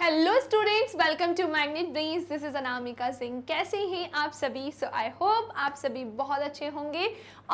Hello students welcome to Magnet Brains this is Anamika Singh कैसे हैं आप सभी सो आई होप आप सभी बहुत अच्छे होंगे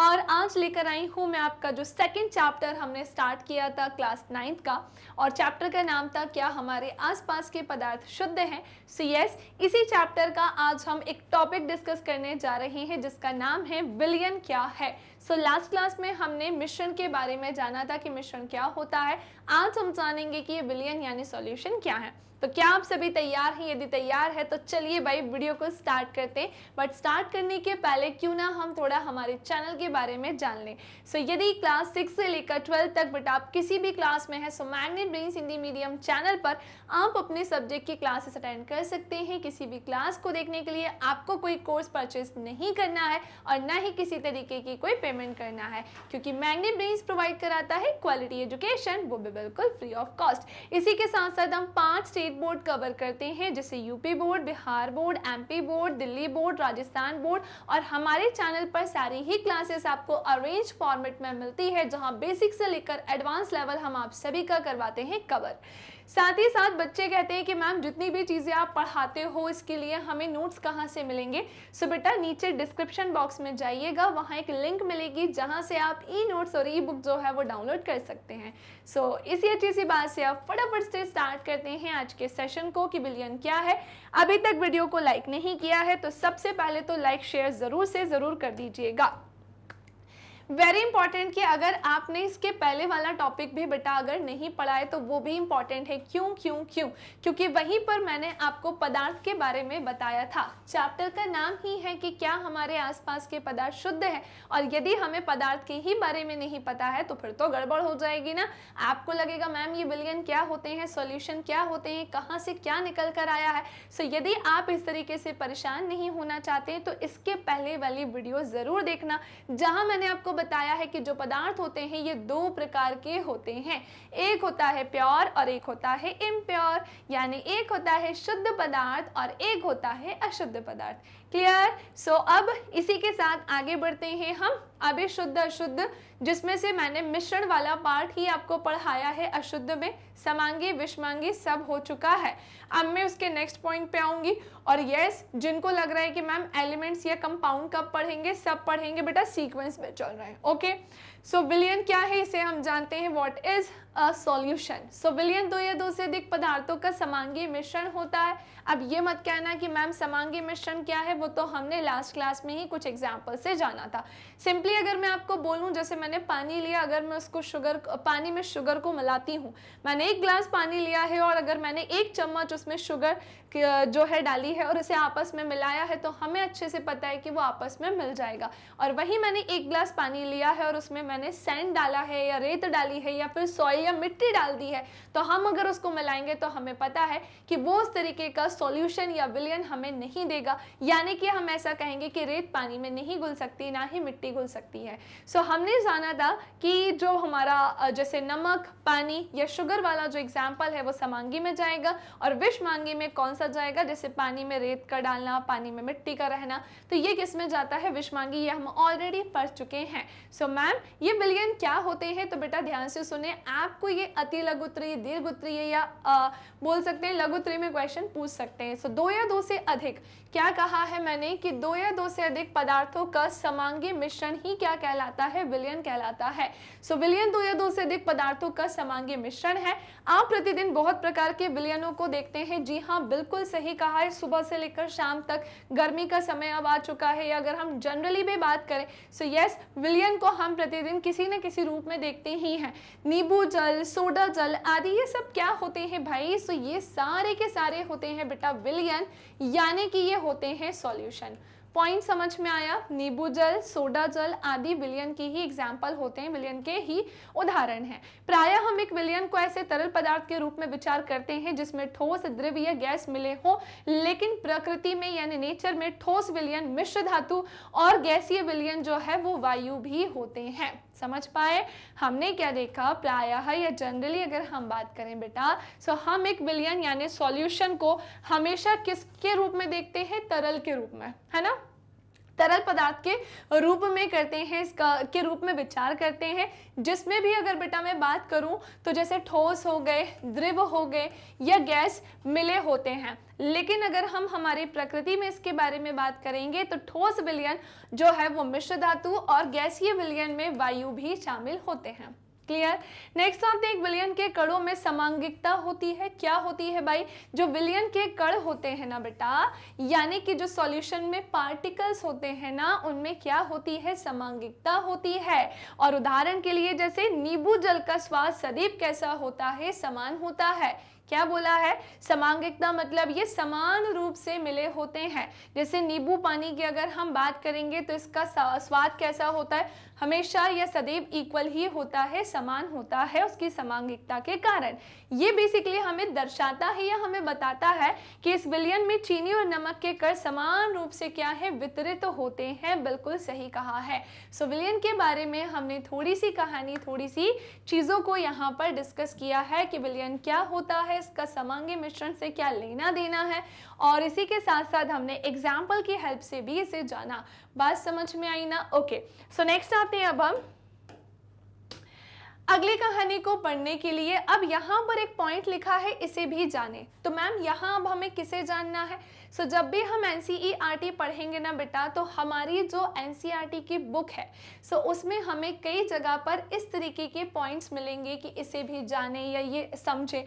और आज लेकर आई हूँ मैं आपका जो सेकंड चैप्टर हमने स्टार्ट किया था क्लास नाइन्थ का और चैप्टर का नाम था क्या हमारे आसपास के पदार्थ शुद्ध हैं सो so यस yes, इसी चैप्टर का आज हम एक टॉपिक डिस्कस करने जा रहे हैं जिसका नाम है विलियन क्या है सो लास्ट क्लास में हमने मिश्रण के बारे में जाना था कि मिश्रण क्या होता है आज हम जानेंगे कि ये विलियन यानी सॉल्यूशन क्या है तो क्या आप सभी तैयार हैं यदि तैयार है तो चलिए भाई वीडियो को स्टार्ट करते हैं बट स्टार्ट करने के पहले क्यों ना हम थोड़ा हमारे चैनल के बारे में जान लें सो so, यदि क्लास सिक्स से लेकर ट्वेल्थ तक बट आप किसी भी क्लास में है so Magnet Brains Hindi medium channel पर आप अपने सब्जेक्ट की क्लासेस अटेंड कर सकते हैं किसी भी क्लास को देखने के लिए आपको कोई कोर्स परचेज नहीं करना है और ना ही किसी तरीके की कोई पेमेंट पेमेंट करना है क्योंकि मैग्नेट ब्रेन्स प्रोवाइड कराता है क्वालिटी एजुकेशन वो भी बिल्कुल फ्री ऑफ कॉस्ट इसी के साथ साथ हम पांच स्टेट बोर्ड कवर करते हैं जैसे UP board Bihar board MP board Delhi board Rajasthan board और हमारे चैनल पर सारी ही क्लासेस आपको अरेंज फॉर्मेट में मिलती है जहाँ बेसिक से लेकर एडवांस लेवल हम आप सभी का करवाते हैं कवर साथ ही साथ बच्चे कहते हैं कि मैम जितनी भी चीज़ें आप पढ़ाते हो इसके लिए हमें नोट्स कहाँ से मिलेंगे सो बेटा नीचे डिस्क्रिप्शन बॉक्स में जाइएगा वहाँ एक लिंक मिलेगी जहाँ से आप ई नोट्स और ई बुक जो है वो डाउनलोड कर सकते हैं सो so, इसी अच्छी सी बात से आप फटाफट से स्टार्ट करते हैं आज के सेशन को कि बिलियन क्या है अभी तक वीडियो को लाइक नहीं किया है तो सबसे पहले तो लाइक शेयर ज़रूर से ज़रूर कर दीजिएगा वेरी इंपॉर्टेंट कि अगर आपने इसके पहले वाला टॉपिक भी बेटा अगर नहीं पढ़ा है तो वो भी इंपॉर्टेंट है क्यों क्यों क्यों क्योंकि वहीं पर मैंने आपको पदार्थ के बारे में बताया था चैप्टर का नाम ही है कि क्या हमारे आसपास के पदार्थ शुद्ध है और यदि हमें पदार्थ के ही बारे में नहीं पता है तो फिर तो गड़बड़ हो जाएगी ना आपको लगेगा मैम ये बिलियन क्या होते हैं सोल्यूशन क्या होते हैं कहाँ से क्या निकल कर आया है सो so, यदि आप इस तरीके से परेशान नहीं होना चाहते तो इसके पहले वाली वीडियो ज़रूर देखना जहाँ मैंने आपको बताया है कि जो पदार्थ होते हैं ये दो प्रकार के होते हैं एक होता है प्योर और एक होता है इम्प्योर यानी एक होता है शुद्ध पदार्थ और एक होता है अशुद्ध पदार्थ क्लियर सो so, अब इसी के साथ आगे बढ़ते हैं हम अभी शुद्ध अशुद्ध जिसमें से मैंने मिश्रण वाला पार्ट ही आपको पढ़ाया है अशुद्ध में समांगी विषमांगी सब हो चुका है अब मैं उसके नेक्स्ट पॉइंट पे आऊंगी और यस yes, जिनको लग रहा है कि मैम एलिमेंट्स या कंपाउंड कब पढ़ेंगे सब पढ़ेंगे बेटा सीक्वेंस में चल रहे हैं ओके सो विलियन क्या है इसे हम जानते हैं वॉट इज सॉल्यूशन सो विलियन दो या दो से अधिक पदार्थों का समांगी मिश्रण होता है अब ये मत कहना कि मैम समांगी मिश्रण क्या है वो तो हमने लास्ट क्लास में ही कुछ एग्जाम्पल से जाना था सिंपली अगर मैं आपको बोलूँ जैसे मैंने पानी लिया अगर मैं उसको शुगर पानी में शुगर को मिलाती हूँ मैंने एक ग्लास पानी लिया है और अगर मैंने एक चम्मच उसमें शुगर जो है डाली है और उसे आपस में मिलाया है तो हमें अच्छे से पता है कि वो आपस में मिल जाएगा और वही मैंने एक ग्लास पानी लिया है और उसमें मैंने सैंड डाला है या रेत डाली है या फिर सॉइल या मिट्टी डाल दी है तो हम अगर उसको मिलाएंगे तो हमें पता है कि वो उस तरीके का सॉल्यूशन या विलियन हमें नहीं देगा यानी कि हम ऐसा कहेंगे कि रेत पानी में नहीं घुल सकती ना ही मिट्टी घुल सकती है सो हमने जाना था कि जो हमारा जैसे नमक पानी या शुगर वाला जो एग्जाम्पल है वो समांगी में जाएगा और विष मांगी में कौन सा जाएगा जैसे पानी में रेत का डालना पानी में मिट्टी का रहना तो ये किस में जाता है विष मांगी ये हम ऑलरेडी पढ़ चुके हैं सो so, मैम ये विलियन क्या होते हैं तो बेटा ध्यान से सुने आप आपको ये अति लघु उत्तरीय दीर्घ उत्तरीय या आ, बोल सकते हैं लघु उत्तरीय में क्वेश्चन पूछ सकते हैं सो दो या दो से अधिक क्या कहा है मैंने कि दो या दो से अधिक पदार्थों का समांगी मिश्रण ही क्या कहलाता है विलयन कहलाता है सो so, विलयन दो या दो से अधिक पदार्थों का समांगी मिश्रण है आप प्रतिदिन बहुत प्रकार के विलयनों को देखते हैं जी हाँ बिल्कुल सही कहा है सुबह से लेकर शाम तक गर्मी का समय अब आ चुका है या अगर हम जनरली भी बात करें सो यस विलियन को हम प्रतिदिन किसी न किसी रूप में देखते ही हैं नींबू जल सोडा जल आदि ये सब क्या होते हैं भाई सो ये सारे के सारे होते हैं बेटा विलियन यानी कि ये होते हैं सॉल्यूशन पॉइंट समझ में आया नींबू जल सोडा जल आदि विलियन की ही एग्जाम्पल होते हैं विलियन के ही उदाहरण हैं प्राय हम एक विलियन को ऐसे तरल पदार्थ के रूप में विचार करते हैं जिसमें ठोस द्रव या गैस मिले हो लेकिन प्रकृति में यानी नेचर में ठोस विलियन मिश्र धातु और गैसीय विलियन जो है वो वायु भी होते हैं समझ पाए हमने क्या देखा प्रायः या जनरली अगर हम बात करें बेटा सो हम एक विलियन यानी सॉल्यूशन को हमेशा किसके रूप में देखते हैं तरल के रूप में है ना तरल पदार्थ के रूप में करते हैं इसका के रूप में विचार करते हैं जिसमें भी अगर बेटा मैं बात करूं तो जैसे ठोस हो गए द्रव हो गए या गैस मिले होते हैं लेकिन अगर हम हमारी प्रकृति में इसके बारे में बात करेंगे तो ठोस विलयन जो है वो मिश्र धातु और गैसीय विलयन में वायु भी शामिल होते हैं क्लियर नेक्स्ट आप देख विलियन के कड़ों में समांगिकता होती है क्या होती है भाई जो विलियन के कड़ होते हैं ना बेटा यानी कि जो सॉल्यूशन में पार्टिकल्स होते हैं ना उनमें क्या होती है समांगिकता होती है और उदाहरण के लिए जैसे नींबू जल का स्वाद सदैव कैसा होता है समान होता है क्या बोला है समांगिकता मतलब ये समान रूप से मिले होते हैं जैसे नींबू पानी की अगर हम बात करेंगे तो इसका स्वाद कैसा होता है हमेशा या सदैव इक्वल ही होता है समान होता है उसकी समांगिकता के कारण ये बेसिकली हमें दर्शाता है या हमें बताता है कि इस विलियन में चीनी और नमक के कर समान रूप से क्या है वितरित तो होते हैं बिल्कुल सही कहा है सो विलियन के बारे में हमने थोड़ी सी कहानी थोड़ी सी चीज़ों को यहाँ पर डिस्कस किया है कि विलियन क्या होता है इसका समांगी मिश्रण से क्या लेना देना है और इसी के साथ साथ हमने एग्जाम्पल की हेल्प से भी इसे जाना बात समझ में आई ना ओके सो नेक्स्ट जाते हैं अब हम अगली कहानी को पढ़ने के लिए अब यहाँ पर एक पॉइंट लिखा है इसे भी जाने तो मैम यहाँ अब हमें किसे जानना है सो so, जब भी हम एन e पढ़ेंगे ना बेटा तो हमारी जो एन e की बुक है सो so, उसमें हमें कई जगह पर इस तरीके के पॉइंट्स मिलेंगे कि इसे भी जाने या ये समझे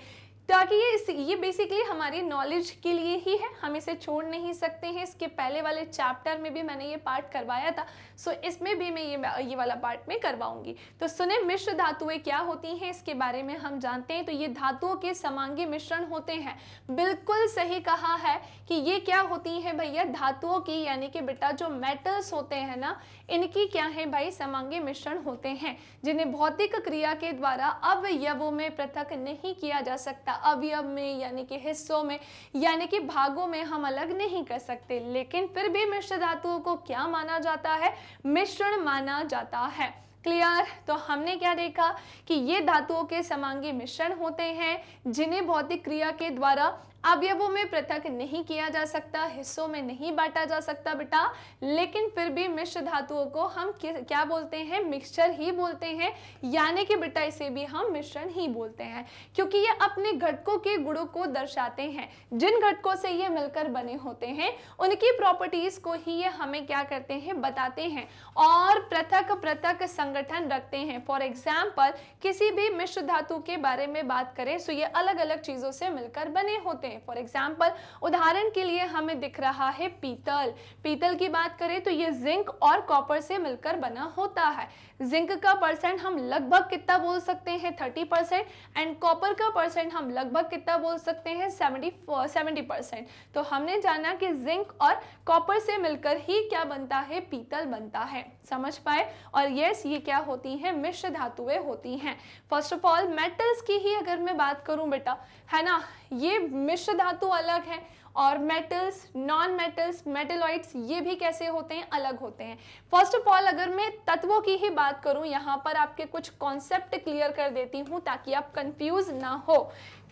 ताकि तो ये इस ये बेसिकली हमारी नॉलेज के लिए ही है हम इसे छोड़ नहीं सकते हैं इसके पहले वाले चैप्टर में भी मैंने ये पार्ट करवाया था सो इसमें भी मैं ये ये वाला पार्ट में करवाऊंगी तो सुने मिश्र धातुएं क्या होती हैं इसके बारे में हम जानते हैं तो ये धातुओं के समांगी मिश्रण होते हैं बिल्कुल सही कहा है कि ये क्या होती हैं भैया धातुओं की यानी कि बेटा जो मेटल्स होते हैं ना इनकी क्या है भाई समांगी मिश्रण होते हैं जिन्हें भौतिक क्रिया के द्वारा अवयवों में पृथक नहीं किया जा सकता अवयव में यानी कि हिस्सों में यानी कि भागों में हम अलग नहीं कर सकते लेकिन फिर भी मिश्र धातुओं को क्या माना जाता है मिश्रण माना जाता है क्लियर तो हमने क्या देखा कि ये धातुओं के समांगी मिश्रण होते हैं जिन्हें भौतिक क्रिया के द्वारा अवयवों में पृथक नहीं किया जा सकता हिस्सों में नहीं बांटा जा सकता बेटा लेकिन फिर भी मिश्र धातुओं को हम क्या बोलते हैं मिक्सचर ही बोलते हैं यानी कि बेटा इसे भी हम मिश्रण ही बोलते हैं क्योंकि ये अपने घटकों के गुणों को दर्शाते हैं जिन घटकों से ये मिलकर बने होते हैं उनकी प्रॉपर्टीज को ही ये हमें क्या करते हैं बताते हैं और पृथक पृथक संगठन रखते हैं फॉर एग्जाम्पल किसी भी मिश्र धातु के बारे में बात करें तो ये अलग अलग चीजों से मिलकर बने होते सकते हैं फॉर एग्जाम्पल उदाहरण के लिए हमें दिख रहा है पीतल पीतल की बात करें तो ये जिंक और कॉपर से मिलकर बना होता है जिंक का परसेंट हम लगभग कितना बोल सकते हैं थर्टी परसेंट एंड कॉपर का परसेंट हम लगभग कितना बोल सकते हैं सेवेंटी सेवेंटी परसेंट तो हमने जाना कि जिंक और कॉपर से मिलकर ही क्या बनता है पीतल बनता है समझ पाए और यस ये क्या होती हैं मिश्र धातुएं होती हैं फर्स्ट ऑफ ऑल मेटल्स की ही अगर मैं बात करूं बेटा है ना ये मिश्र धातु अलग है और मेटल्स नॉन मेटल्स मेटेलॉइड्स ये भी कैसे होते हैं अलग होते हैं फर्स्ट ऑफ ऑल अगर मैं तत्वों की ही बात करूं यहाँ पर आपके कुछ कॉन्सेप्ट क्लियर कर देती हूँ ताकि आप कंफ्यूज ना हो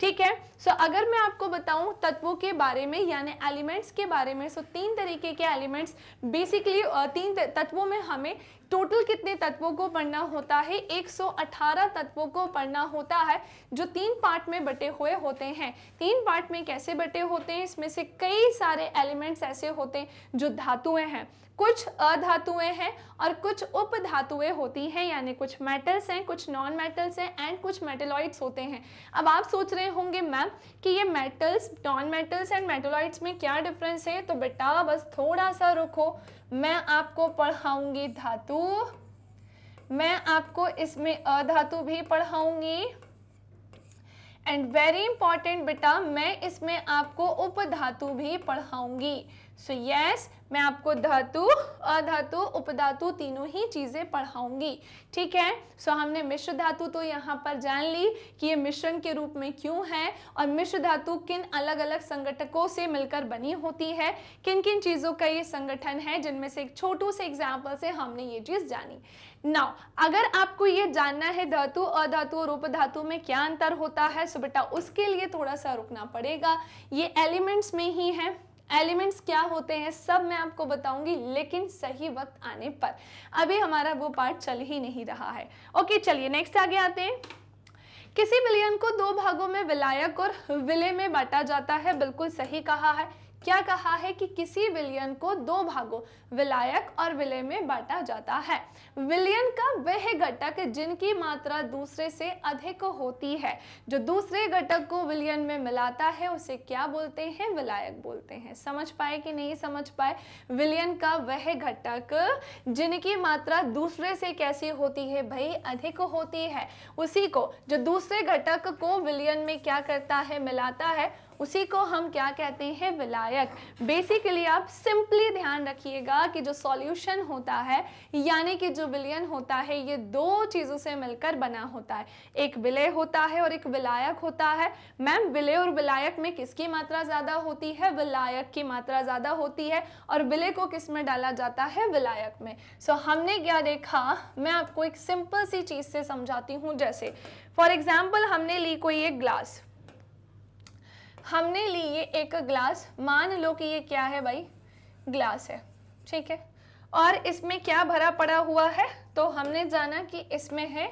ठीक है सो so, अगर मैं आपको बताऊं तत्वों के बारे में यानी एलिमेंट्स के बारे में सो so, तीन तरीके के एलिमेंट्स बेसिकली तीन तत्वों में हमें टोटल कितने तत्वों को पढ़ना होता है 118 तत्वों को पढ़ना होता है जो तीन पार्ट में बटे हुए होते हैं तीन पार्ट में कैसे बटे होते हैं इसमें से कई सारे एलिमेंट्स ऐसे होते हैं जो धातुएं हैं कुछ अधातुएं हैं और कुछ उप धातुएं होती हैं यानी कुछ मेटल्स हैं कुछ नॉन मेटल्स हैं एंड कुछ मेटेलॉइड्स होते हैं अब आप सोच रहे होंगे मैम कि ये metals non metals and metalloids में क्या डिफरेंस है तो बेटा बस थोड़ा सा रुको मैं आपको पढ़ाऊंगी धातु मैं आपको इसमें अधातु भी पढ़ाऊंगी एंड वेरी इंपॉर्टेंट बेटा मैं इसमें आपको उपधातु भी पढ़ाऊंगी सो so, यस yes, मैं आपको धातु अधातु उपधातु तीनों ही चीज़ें पढ़ाऊंगी ठीक है सो so, हमने मिश्र धातु तो यहाँ पर जान ली कि ये मिश्रण के रूप में क्यों है और मिश्र धातु किन अलग अलग संगठकों से मिलकर बनी होती है किन किन चीज़ों का ये संगठन है जिनमें से एक छोटू से एग्जाम्पल से हमने ये चीज़ जानी नाउ अगर आपको ये जानना है धातु अधातु और उपधातु में क्या अंतर होता है सो बेटा उसके लिए थोड़ा सा रुकना पड़ेगा ये एलिमेंट्स में ही है एलिमेंट्स क्या होते हैं सब मैं आपको बताऊंगी लेकिन सही वक्त आने पर अभी हमारा वो पार्ट चल ही नहीं रहा है ओके चलिए नेक्स्ट आगे आते हैं किसी विलयन को दो भागों में विलायक और विलय में बांटा जाता है बिल्कुल सही कहा है क्या कहा है कि किसी विलियन को दो भागों विलायक और विलय में बांटा जाता है विलियन का वह घटक जिनकी मात्रा दूसरे से अधिक होती है जो दूसरे घटक को विलियन में मिलाता है उसे क्या बोलते हैं विलायक बोलते हैं समझ पाए कि नहीं समझ पाए विलियन का वह घटक जिनकी मात्रा दूसरे से कैसी होती है भाई अधिक होती है उसी को जो दूसरे घटक को विलियन में क्या करता है मिलाता है उसी को हम क्या कहते हैं विलायक बेसिकली आप सिंपली ध्यान रखिएगा कि जो सॉल्यूशन होता है यानी कि जो विलयन होता है ये दो चीज़ों से मिलकर बना होता है एक विलय होता है और एक विलायक होता है मैम विलय और विलायक में किसकी मात्रा ज़्यादा होती है विलायक की मात्रा ज़्यादा होती है और विलय को किस में डाला जाता है विलायक में सो so, हमने क्या देखा मैं आपको एक सिंपल सी चीज़ से समझाती हूँ जैसे फॉर एग्जाम्पल हमने ली कोई एक ग्लास हमने ली ये एक ग्लास मान लो कि ये क्या है भाई ग्लास है ठीक है और इसमें क्या भरा पड़ा हुआ है तो हमने जाना कि इसमें है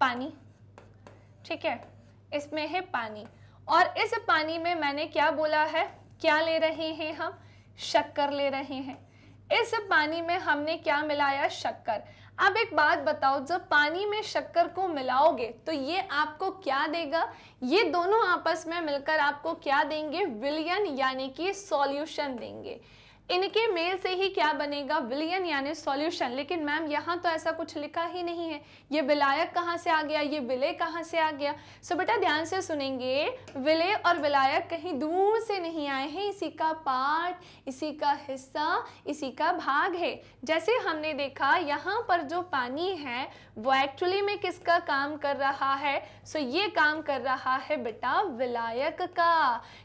पानी ठीक है इसमें है पानी और इस पानी में मैंने क्या बोला है क्या ले रहे हैं हम शक्कर ले रहे हैं इस पानी में हमने क्या मिलाया शक्कर अब एक बात बताओ जब पानी में शक्कर को मिलाओगे तो ये आपको क्या देगा ये दोनों आपस में मिलकर आपको क्या देंगे विलियन यानी कि सॉल्यूशन देंगे इनके मेल से ही क्या बनेगा विलियन यानी सॉल्यूशन लेकिन मैम यहाँ तो ऐसा कुछ लिखा ही नहीं है ये विलायक कहाँ से आ गया ये विलय कहाँ से आ गया सो बेटा ध्यान से सुनेंगे विलय और विलायक कहीं दूर से नहीं आए हैं इसी का पार्ट इसी का हिस्सा इसी का भाग है जैसे हमने देखा यहाँ पर जो पानी है वो एक्चुअली में किसका काम कर रहा है सो ये काम कर रहा है बेटा विलायक का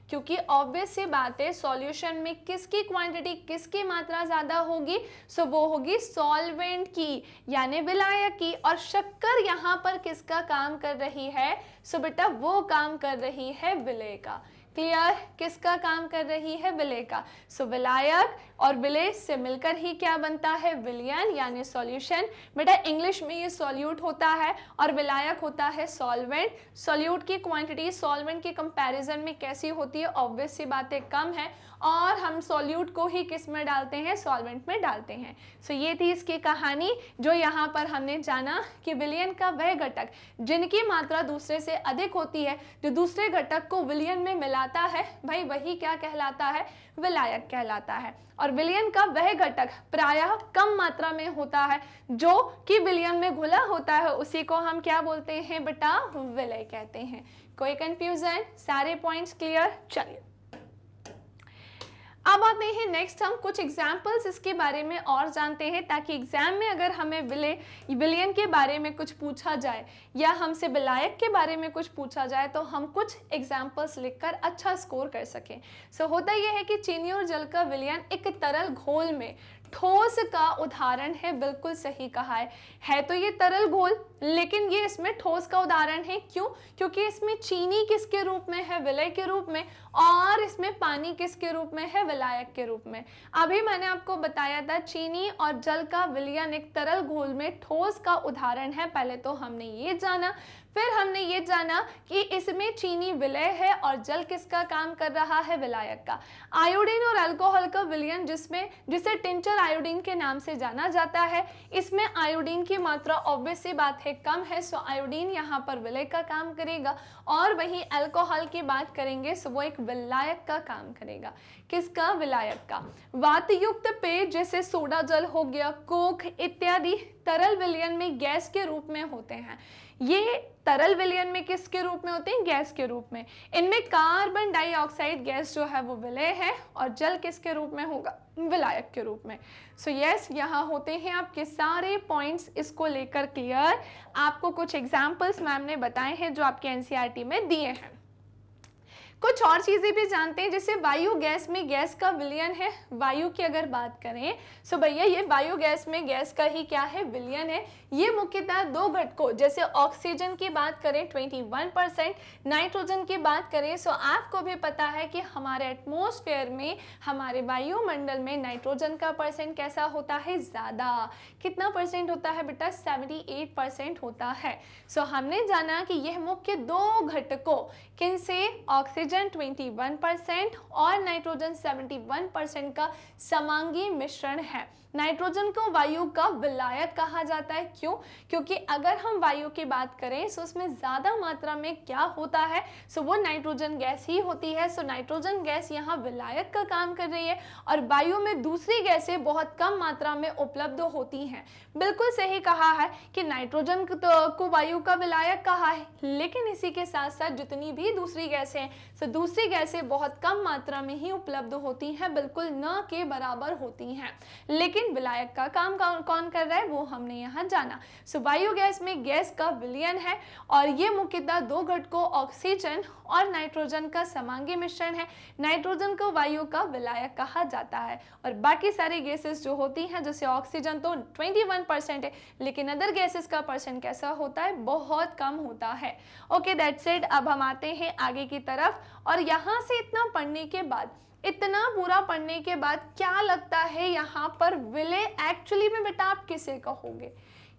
क्योंकि ऑब्वियस सी बात है सॉल्यूशन में किसकी क्वांटिटी किसकी मात्रा ज़्यादा होगी सो वो होगी सॉल्वेंट की यानी विलायक की और शक्कर यहाँ पर किसका काम कर रही है सो बेटा वो काम कर रही है विलय का क्लियर किसका काम कर रही है विलय का सो विलायक और विलय से मिलकर ही क्या बनता है विलियन यानी सॉल्यूशन बेटा इंग्लिश में ये सॉल्यूट होता है और विलायक होता है सॉल्वेंट सॉल्यूट की क्वांटिटी सॉल्वेंट के कंपैरिजन में कैसी होती है ऑब्वियस सी बातें कम है और हम सॉल्यूट को ही किस में डालते हैं सॉल्वेंट में डालते हैं सो ये थी इसकी कहानी जो यहाँ पर हमने जाना कि विलियन का वह घटक जिनकी मात्रा दूसरे से अधिक होती है जो दूसरे घटक को विलियन में मिलाता है भाई वही क्या कहलाता है विलायक कहलाता है और विलयन का वह घटक प्रायः कम मात्रा में होता है जो कि विलयन में घुला होता है उसी को हम क्या बोलते हैं बेटा विलय कहते हैं कोई कंफ्यूजन सारे पॉइंट्स क्लियर चलिए अब आते हैं नेक्स्ट हम कुछ एग्जाम्पल्स इसके बारे में और जानते हैं ताकि एग्जाम में अगर हमें विले विलियन के बारे में कुछ पूछा जाए या हमसे विलायक के बारे में कुछ पूछा जाए तो हम कुछ एग्जाम्पल्स लिखकर अच्छा स्कोर कर सकें सो so, होता यह है कि चीनी और जल का विलियन एक तरल घोल में ठोस का उदाहरण है बिल्कुल सही कहा है है तो ये तरल घोल लेकिन ये इसमें ठोस का उदाहरण है क्यों क्योंकि इसमें चीनी किसके रूप में है विलय के रूप में और इसमें पानी किसके रूप में है विलायक के रूप में अभी मैंने आपको बताया था चीनी और जल का विलयन एक तरल घोल में ठोस का उदाहरण है पहले तो हमने ये जाना फिर हमने ये जाना कि इसमें चीनी विलय है और जल किसका काम कर रहा है विलायक का आयोडीन और अल्कोहल का विलयन जिसमें जिसे टिंचर आयोडीन के नाम से जाना जाता है इसमें आयोडीन की मात्रा ऑब्वियसली बात है कम है सो आयोडीन यहाँ पर विलय का काम करेगा और वहीं अल्कोहल की बात करेंगे सो वो एक विलायक का काम करेगा किसका विलायक का वातयुक्त पेय जैसे सोडा जल हो गया कोक इत्यादि तरल विलयन में गैस के रूप में होते हैं ये तरल विलयन में किसके रूप में होते हैं गैस के रूप में इनमें कार्बन डाइऑक्साइड गैस जो है वो विलय है और जल किसके रूप में होगा विलायक के रूप में सो so, यस yes, यहाँ होते हैं आपके सारे पॉइंट्स इसको लेकर क्लियर आपको कुछ एग्जाम्पल्स मैम ने बताए हैं जो आपके एनसीईआरटी e में दिए हैं कुछ और चीज़ें भी जानते हैं जैसे वायु गैस में गैस का विलयन है वायु की अगर बात करें तो भैया ये वायु गैस में गैस का ही क्या है विलयन है ये मुख्यतः दो घटकों जैसे ऑक्सीजन की बात करें 21 परसेंट नाइट्रोजन की बात करें सो आपको भी पता है कि हमारे एटमोसफेयर में हमारे वायुमंडल में नाइट्रोजन का परसेंट कैसा होता है ज़्यादा कितना परसेंट होता है बेटा सेवेंटी परसेंट होता है सो हमने जाना कि यह मुख्य दो घटकों किनसे ऑक्सीजन ऑक्सीजन 21 परसेंट और नाइट्रोजन 71 परसेंट का समांगी मिश्रण है नाइट्रोजन को वायु का विलायत कहा जाता है क्यों क्योंकि अगर हम वायु की बात करें सो उसमें ज़्यादा मात्रा में क्या होता है सो वो नाइट्रोजन गैस ही होती है सो नाइट्रोजन गैस यहाँ विलायक का काम कर रही है और वायु में दूसरी गैसें बहुत कम मात्रा में उपलब्ध होती हैं बिल्कुल सही कहा है कि नाइट्रोजन को तो, वायु का विलायक कहा है लेकिन इसी के साथ साथ जितनी भी दूसरी गैसें हैं सो दूसरी गैसें बहुत कम मात्रा में ही उपलब्ध होती हैं बिल्कुल न के बराबर होती हैं लेकिन लेकिन विलायक का काम कौन कर रहा है वो हमने यहाँ जाना सो so, बायोगैस में गैस का विलयन है और ये मुख्यतः दो घटकों ऑक्सीजन और नाइट्रोजन का समांगी मिश्रण है नाइट्रोजन को वायु का विलायक कहा जाता है और बाकी सारी गैसेस जो होती हैं जैसे ऑक्सीजन तो 21 परसेंट है लेकिन अदर गैसेस का परसेंट कैसा होता है बहुत कम होता है ओके दैट्स इट अब हम आते हैं आगे की तरफ और यहाँ से इतना पढ़ने के बाद इतना बुरा पढ़ने के बाद क्या लगता है यहाँ पर विले एक्चुअली में बेटा आप किसे कहोगे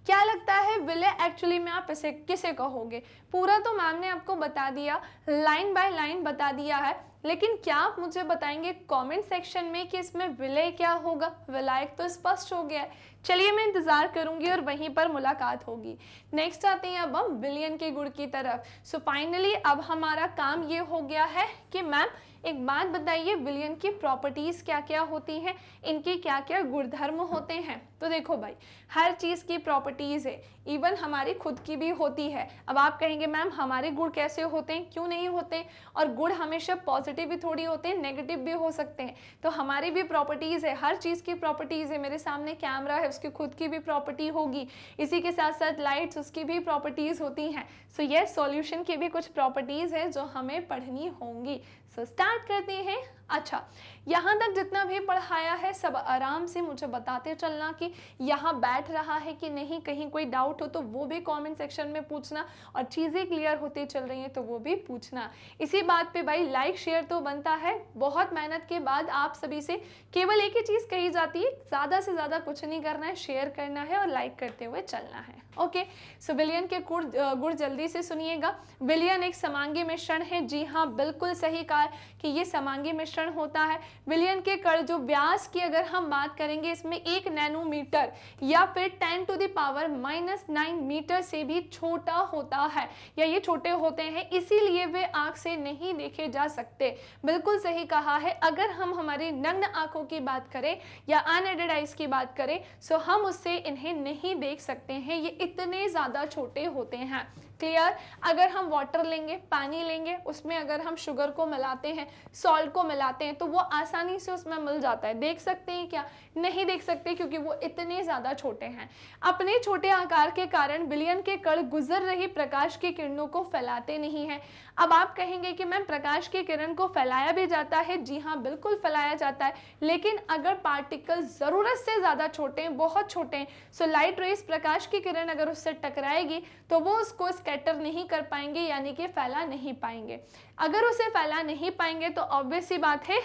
क्या लगता है विले एक्चुअली में आप इसे किसे कहोगे पूरा तो मैम ने आपको बता दिया लाइन बाय लाइन बता दिया है लेकिन क्या आप मुझे बताएंगे कमेंट सेक्शन में कि इसमें विलय क्या होगा विलायक तो स्पष्ट हो गया है चलिए मैं इंतज़ार करूंगी और वहीं पर मुलाकात होगी नेक्स्ट आते हैं अब हम विलियन के गुड़ की तरफ सो so फाइनली अब हमारा काम ये हो गया है कि मैम एक बात बताइए विलियन की प्रॉपर्टीज़ क्या क्या होती हैं इनके क्या क्या गुणधर्म होते हैं तो देखो भाई हर चीज़ की प्रॉपर्टीज़ है इवन हमारी खुद की भी होती है अब आप कहेंगे मैम हमारे गुण कैसे होते हैं क्यों नहीं होते और गुण हमेशा पॉजिटिव भी थोड़ी होते हैं नेगेटिव भी हो सकते हैं तो हमारी भी प्रॉपर्टीज़ है हर चीज़ की प्रॉपर्टीज़ है मेरे सामने कैमरा है उसकी खुद की भी प्रॉपर्टी होगी इसी के साथ साथ लाइट्स उसकी भी प्रॉपर्टीज़ होती हैं सो यह सोल्यूशन की भी कुछ प्रॉपर्टीज़ हैं जो हमें पढ़नी होंगी सो so, स्टार्ट करते हैं अच्छा यहाँ तक जितना भी पढ़ाया है सब आराम से मुझे बताते चलना कि यहाँ बैठ रहा है कि नहीं कहीं कोई डाउट हो तो वो भी कमेंट सेक्शन में पूछना और चीज़ें क्लियर होती चल रही हैं तो वो भी पूछना इसी बात पे भाई लाइक शेयर तो बनता है बहुत मेहनत के बाद आप सभी से केवल एक ही चीज़ कही जाती है ज़्यादा से ज़्यादा कुछ नहीं करना है शेयर करना है और लाइक करते हुए चलना है ओके सो विलियन के गुड़ जल्दी से सुनिएगा विलियन एक समांगी मिश्रण है जी हाँ बिल्कुल सही कहा कि ये समांगी मिश्रण आकर्षण होता है विलियन के कर्ज जो व्यास की अगर हम बात करेंगे इसमें एक नैनोमीटर या फिर ten to the power minus nine metre से भी छोटा होता है या ये छोटे होते हैं इसीलिए वे आंख से नहीं देखे जा सकते बिल्कुल सही कहा है अगर हम हमारी नग्न आंखों की बात करें या अनएडेड आइज की बात करें सो हम उससे इन्हें नहीं देख सकते हैं ये इतने ज़्यादा छोटे होते हैं क्लियर अगर हम वाटर लेंगे पानी लेंगे उसमें अगर हम शुगर को मिलाते हैं सॉल्ट को मिलाते हैं तो वो आसानी से उसमें मिल जाता है देख सकते हैं क्या नहीं देख सकते क्योंकि वो इतने ज़्यादा छोटे हैं अपने छोटे आकार के कारण बिलियन के कण गुजर रही प्रकाश की किरणों को फैलाते नहीं हैं अब आप कहेंगे कि मैम प्रकाश की किरण को फैलाया भी जाता है जी हाँ बिल्कुल फैलाया जाता है लेकिन अगर पार्टिकल ज़रूरत से ज़्यादा छोटे हैं बहुत छोटे हैं सो लाइट रेस प्रकाश की किरण अगर उससे टकराएगी तो वो उसको स्कैटर नहीं कर पाएंगे यानी कि फैला नहीं पाएंगे अगर उसे फैला नहीं पाएंगे तो ऑब्वियस ही बात है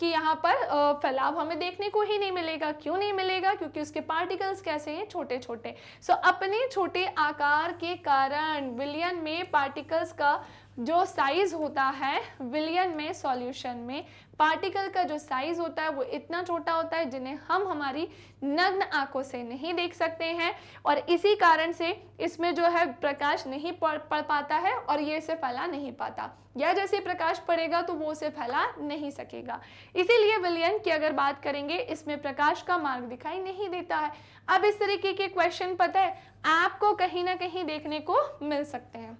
कि यहाँ पर फैलाव हमें देखने को ही नहीं मिलेगा क्यों नहीं मिलेगा क्योंकि उसके पार्टिकल्स कैसे हैं छोटे छोटे सो so, अपने छोटे आकार के कारण विलियन में पार्टिकल्स का जो साइज होता है विलियन में सॉल्यूशन में पार्टिकल का जो साइज होता है वो इतना छोटा होता है जिन्हें हम हमारी नग्न आंखों से नहीं देख सकते हैं और इसी कारण से इसमें जो है प्रकाश नहीं पड़ पड़ पाता है और ये इसे फैला नहीं पाता या जैसे प्रकाश पड़ेगा तो वो उसे फैला नहीं सकेगा इसीलिए विलियन की अगर बात करेंगे इसमें प्रकाश का मार्ग दिखाई नहीं देता है अब इस तरीके के क्वेश्चन पता है आपको कहीं ना कहीं देखने को मिल सकते हैं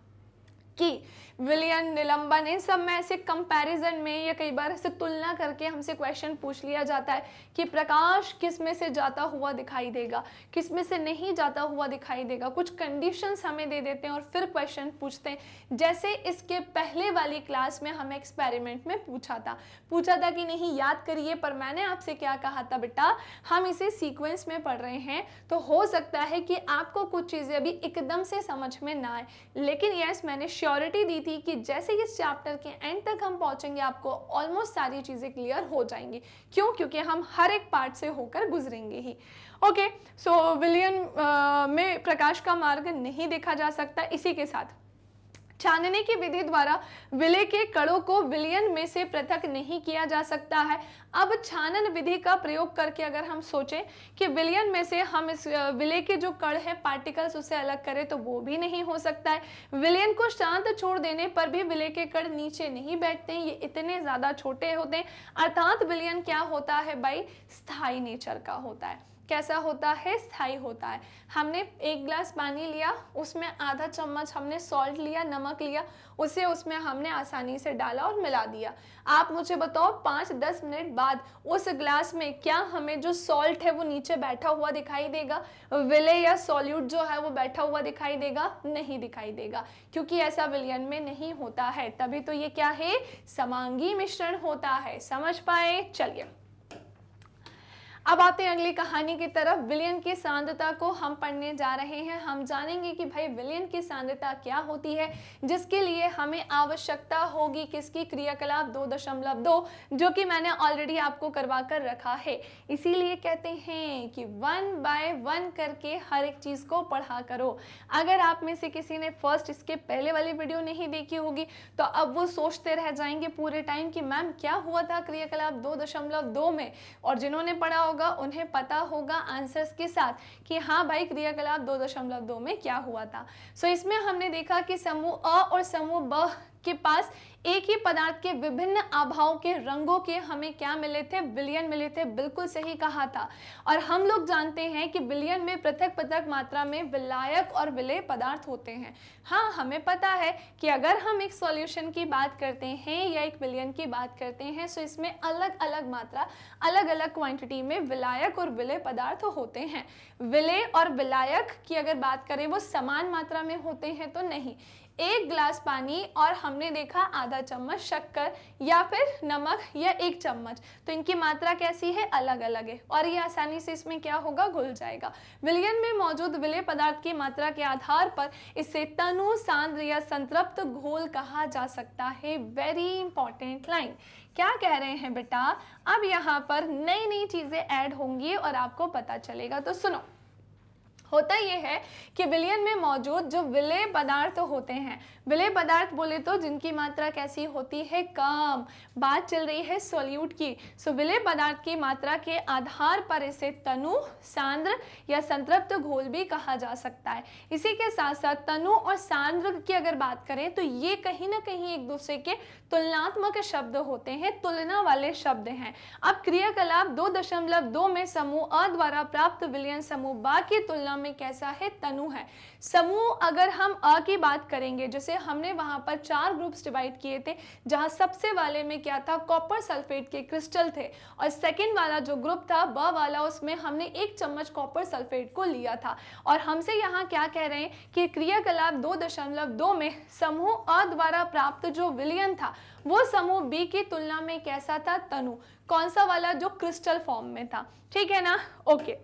कि विलियन निलंबन इन सब में ऐसे कंपैरिजन में या कई बार ऐसे तुलना करके हमसे क्वेश्चन पूछ लिया जाता है कि प्रकाश किस में से जाता हुआ दिखाई देगा किस में से नहीं जाता हुआ दिखाई देगा कुछ कंडीशंस हमें दे देते हैं और फिर क्वेश्चन पूछते हैं जैसे इसके पहले वाली क्लास में हमें एक्सपेरिमेंट में पूछा था पूछा था कि नहीं याद करिए पर मैंने आपसे क्या कहा था बेटा हम इसे सीक्वेंस में पढ़ रहे हैं तो हो सकता है कि आपको कुछ चीज़ें अभी एकदम से समझ में ना आए लेकिन यस मैंने श्योर श्योरिटी दी थी कि जैसे इस चैप्टर के एंड तक हम पहुंचेंगे आपको ऑलमोस्ट सारी चीज़ें क्लियर हो जाएंगी क्यों क्योंकि हम हर एक पार्ट से होकर गुजरेंगे ही ओके सो विलियन में प्रकाश का मार्ग नहीं देखा जा सकता इसी के साथ छानने की विधि द्वारा विलय के कणों को विलयन में से पृथक नहीं किया जा सकता है अब छानन विधि का प्रयोग करके अगर हम सोचें कि विलयन में से हम इस विलय के जो कण है पार्टिकल्स उसे अलग करें तो वो भी नहीं हो सकता है विलयन को शांत छोड़ देने पर भी विलय के कण नीचे नहीं बैठते हैं ये इतने ज़्यादा छोटे होते हैं अर्थात विलयन क्या होता है भाई स्थायी नेचर का होता है कैसा होता है स्थाई होता है हमने एक ग्लास पानी लिया उसमें आधा चम्मच हमने सॉल्ट लिया नमक लिया उसे उसमें हमने आसानी से डाला और मिला दिया आप मुझे बताओ पाँच दस मिनट बाद उस ग्लास में क्या हमें जो सॉल्ट है वो नीचे बैठा हुआ दिखाई देगा विले या सॉल्यूट जो है वो बैठा हुआ दिखाई देगा नहीं दिखाई देगा क्योंकि ऐसा विलयन में नहीं होता है तभी तो ये क्या है समांगी मिश्रण होता है समझ पाए चलिए अब आते हैं अगली कहानी की तरफ विलियन की सांद्रता को हम पढ़ने जा रहे हैं हम जानेंगे कि भाई विलियन की सांद्रता क्या होती है जिसके लिए हमें आवश्यकता होगी किसकी क्रियाकलाप दो दशमलव दो जो कि मैंने ऑलरेडी आपको करवा कर रखा है इसीलिए कहते हैं कि वन बाय वन करके हर एक चीज़ को पढ़ा करो अगर आप में से किसी ने फर्स्ट इसके पहले वाली वीडियो नहीं देखी होगी तो अब वो सोचते रह जाएंगे पूरे टाइम कि मैम क्या हुआ था क्रियाकलाप दो दशमलव दो में और जिन्होंने पढ़ा होगा उन्हें पता होगा आंसर्स के साथ कि हाँ भाई क्रियाकलाप दो दशमलव दो में क्या हुआ था सो so, इसमें हमने देखा कि समूह अ और समूह ब के पास एक ही पदार्थ के विभिन्न अभाव के रंगों के हमें क्या मिले थे विलियन मिले थे बिल्कुल सही कहा था और हम लोग जानते हैं कि विलियन में पृथक पृथक मात्रा में विलायक और विलय पदार्थ होते हैं हाँ हमें पता है कि अगर हम एक सॉल्यूशन की बात करते हैं या एक विलियन की बात करते हैं सो तो इसमें अलग अलग मात्रा अलग अलग क्वांटिटी में विलायक और विलय पदार्थ होते हैं विलय और विलायक की अगर बात करें वो समान मात्रा में होते हैं तो नहीं एक ग्लास पानी और हमने देखा आधा चम्मच शक्कर या फिर नमक या एक चम्मच तो इनकी मात्रा कैसी है अलग अलग है और ये आसानी से इसमें क्या होगा घुल जाएगा विलयन में मौजूद विलय पदार्थ की मात्रा के आधार पर इसे तनु सांद्र या संतृप्त घोल कहा जा सकता है वेरी इंपॉर्टेंट लाइन क्या कह रहे हैं बेटा अब यहाँ पर नई नई चीज़ें ऐड होंगी और आपको पता चलेगा तो सुनो होता यह है कि विलयन में मौजूद जो विलय पदार्थ होते हैं विलय पदार्थ बोले तो जिनकी मात्रा कैसी होती है कम बात चल रही है सोल्यूट की सो विलय पदार्थ की मात्रा के आधार पर इसे तनु सांद्र या संतृप्त घोल भी कहा जा सकता है इसी के साथ साथ तनु और सांद्र की अगर बात करें तो ये कहीं ना कहीं एक दूसरे के तुलनात्मक शब्द होते हैं तुलना वाले शब्द हैं अब क्रियाकलाप दो दशमलव दो में समूह अ द्वारा प्राप्त विलयन समूह बाकी तुलना में कैसा है तनु है समूह अगर हम अ की बात करेंगे जैसे हमने वहां पर चार ग्रुप्स डिवाइड किए थे जहां सबसे वाले में क्या था कॉपर सल्फेट के क्रिस्टल थे और सेकेंड वाला जो ग्रुप था ब वाला उसमें हमने एक चम्मच कॉपर सल्फेट को लिया था और हमसे यहाँ क्या कह रहे हैं कि क्रियाकलाप दो दशमलव दो में समूह अ द्वारा प्राप्त जो विलियन था वो समूह बी की तुलना में कैसा था तनु कौन सा वाला जो क्रिस्टल फॉर्म में था ठीक है ना ओके okay.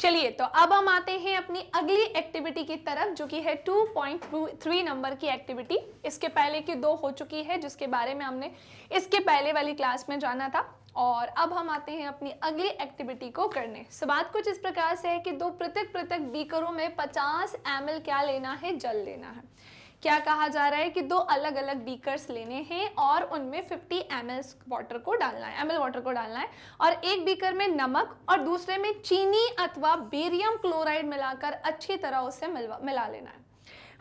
चलिए तो अब हम आते हैं अपनी अगली एक्टिविटी की तरफ जो कि है 2.3 नंबर की एक्टिविटी इसके पहले की दो हो चुकी है जिसके बारे में हमने इसके पहले वाली क्लास में जाना था और अब हम आते हैं अपनी अगली एक्टिविटी को करने सो बात कुछ इस प्रकार से है कि दो पृथक पृथक बीकरों में 50 एम क्या लेना है जल लेना है क्या कहा जा रहा है कि दो अलग अलग बीकर्स लेने हैं और उनमें 50 एम वाटर को डालना है एम वाटर को डालना है और एक बीकर में नमक और दूसरे में चीनी अथवा बेरियम क्लोराइड मिलाकर अच्छी तरह उसे मिला लेना है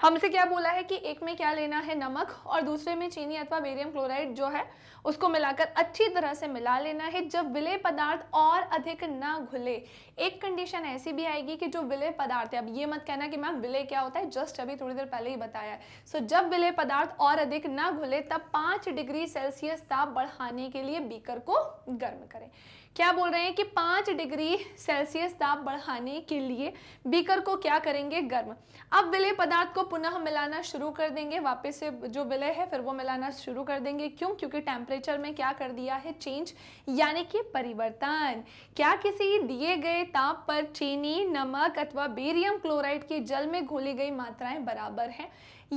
हमसे क्या बोला है कि एक में क्या लेना है नमक और दूसरे में चीनी अथवा बेरियम क्लोराइड जो है उसको मिलाकर अच्छी तरह से मिला लेना है जब विलय पदार्थ और अधिक ना घुले एक कंडीशन ऐसी भी आएगी कि जो विलय पदार्थ है अब ये मत कहना कि मैम विलय क्या होता है जस्ट अभी थोड़ी देर पहले ही बताया है सो जब विलय पदार्थ और अधिक ना घुले तब पाँच डिग्री सेल्सियस ताप बढ़ाने के लिए बीकर को गर्म करें क्या बोल रहे हैं कि पाँच डिग्री सेल्सियस ताप बढ़ाने के लिए बीकर को क्या करेंगे गर्म अब विलय पदार्थ को पुनः मिलाना शुरू कर देंगे वापस से जो विलय है फिर वो मिलाना शुरू कर देंगे क्यों क्योंकि टेम्परेचर में क्या कर दिया है चेंज यानी कि परिवर्तन क्या किसी दिए गए ताप पर चीनी नमक अथवा बेरियम क्लोराइड के जल में घोली गई मात्राएं बराबर हैं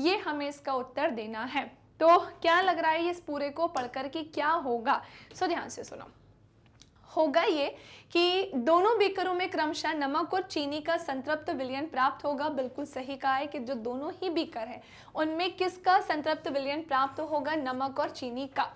ये हमें इसका उत्तर देना है तो क्या लग रहा है इस पूरे को पढ़कर कि क्या होगा सो ध्यान से सुनो होगा ये कि दोनों बीकरों में क्रमशः नमक और चीनी का संतृप्त विलयन प्राप्त होगा बिल्कुल सही कहा है कि जो दोनों ही बीकर हैं उनमें किसका संतृप्त विलयन प्राप्त होगा नमक और चीनी का